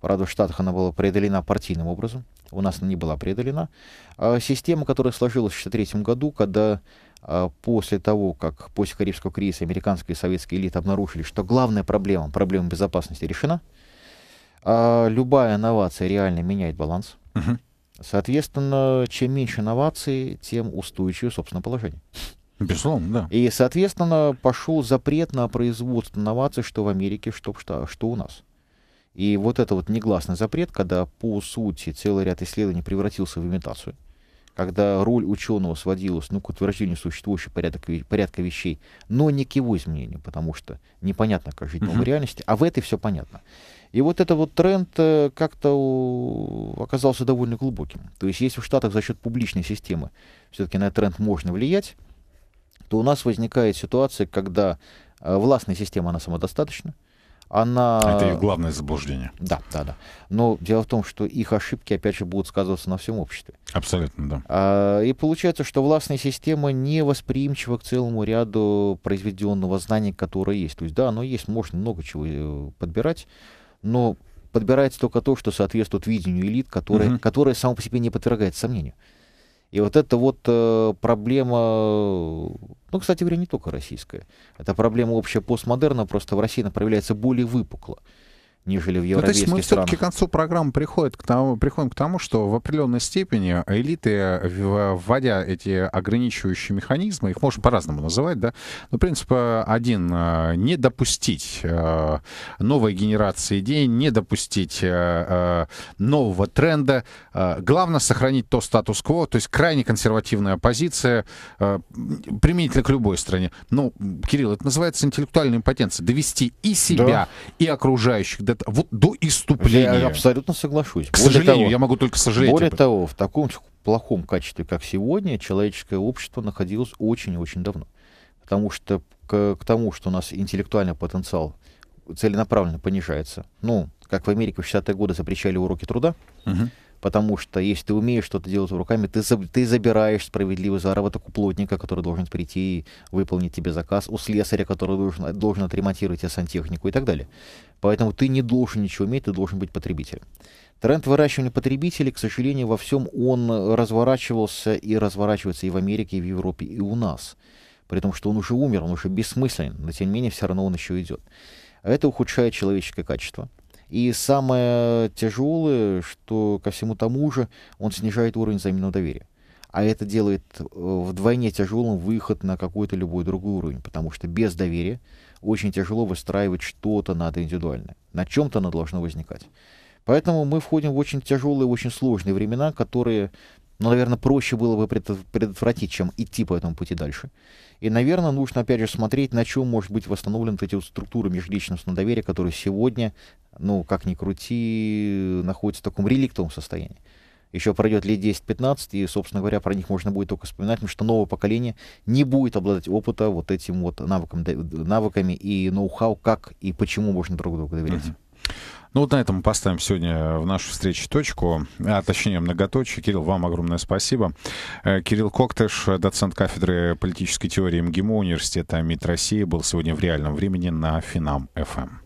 в в Штатах она была преодолена партийным образом, у нас она не была преодолена. А система, которая сложилась в 1963 году, когда а, после того, как после Карибского кризиса американская и советская элита обнаружили, что главная проблема, проблема безопасности решена, а любая новация реально меняет баланс. Угу. Соответственно, чем меньше новаций, тем устойчивее, собственное положение. Безусловно, да. И, соответственно, пошел запрет на производство новаций, что в Америке, что, что, что у нас. И вот это вот негласный запрет, когда, по сути, целый ряд исследований превратился в имитацию, когда роль ученого сводилась ну, к утверждению существующего порядка, порядка вещей, но не к его изменению, потому что непонятно, как жить в реальности, а в этой все понятно. И вот этот вот тренд э, как-то оказался довольно глубоким. То есть если в Штатах за счет публичной системы все-таки на тренд можно влиять, то у нас возникает ситуация, когда э, властная система, она самодостаточна, она... Это их главное заблуждение. Да, да, да. Но дело в том, что их ошибки, опять же, будут сказываться на всем обществе. Абсолютно, да. А, и получается, что властная система не восприимчива к целому ряду произведенного знания, которое есть. То есть, да, оно есть, можно много чего э, подбирать, но подбирается только то, что соответствует видению элит, которое, угу. которое само по себе не подвергается сомнению. И вот эта вот э, проблема, э, ну, кстати говоря, не только российская. Это проблема общая постмодерна, просто в России она проявляется более выпукло нежели в европейских ну, то есть мы все-таки к концу программы приходит к тому, приходим к тому, что в определенной степени элиты, э, вводя эти ограничивающие механизмы, их можно по-разному называть, да, но принцип э, один э, — не допустить новой генерации идей, не допустить нового тренда. Главное — сохранить то статус-кво, то есть крайне консервативная позиция, применительно к любой стране. Ну, Кирилл, это называется интеллектуальная импотенция. Довести и себя, да. и окружающих до это вот до иступления. Я абсолютно соглашусь. К Более сожалению, того, я могу только сожалеть. Более об... того, в таком плохом качестве, как сегодня, человеческое общество находилось очень-очень давно. Потому что к, к тому, что у нас интеллектуальный потенциал целенаправленно понижается. Ну, как в Америке в 60-е годы запрещали уроки труда, угу. потому что если ты умеешь что-то делать руками, ты, ты забираешь справедливый заработок у плотника, который должен прийти и выполнить тебе заказ, у слесаря, который должен, должен отремонтировать тебе сантехнику и так далее. Поэтому ты не должен ничего уметь, ты должен быть потребителем. Тренд выращивания потребителей, к сожалению, во всем он разворачивался и разворачивается и в Америке, и в Европе, и у нас. При том, что он уже умер, он уже бессмыслен, но тем не менее все равно он еще идет. Это ухудшает человеческое качество. И самое тяжелое, что ко всему тому же, он снижает уровень взаимного доверия. А это делает э, вдвойне тяжелым выход на какой-то любой другой уровень, потому что без доверия очень тяжело выстраивать что-то надо индивидуальное. На чем-то оно должно возникать. Поэтому мы входим в очень тяжелые, очень сложные времена, которые, ну, наверное, проще было бы предотвратить, чем идти по этому пути дальше. И, наверное, нужно, опять же, смотреть, на чем может быть восстановлены эти вот структуры межличностного доверия, которые сегодня, ну, как ни крути, находятся в таком реликтовом состоянии. Еще пройдет лет 10-15, и, собственно говоря, про них можно будет только вспоминать, потому что новое поколение не будет обладать опыта вот этим вот навыком, навыками и ноу-хау, как и почему можно друг другу доверять. Ну вот на этом мы поставим сегодня в нашу встречу точку, а точнее многоточие. Кирилл, вам огромное спасибо. Э, Кирилл Коктыш, доцент кафедры политической теории МГИМО Университета МИД России, был сегодня в реальном времени на Финам-ФМ.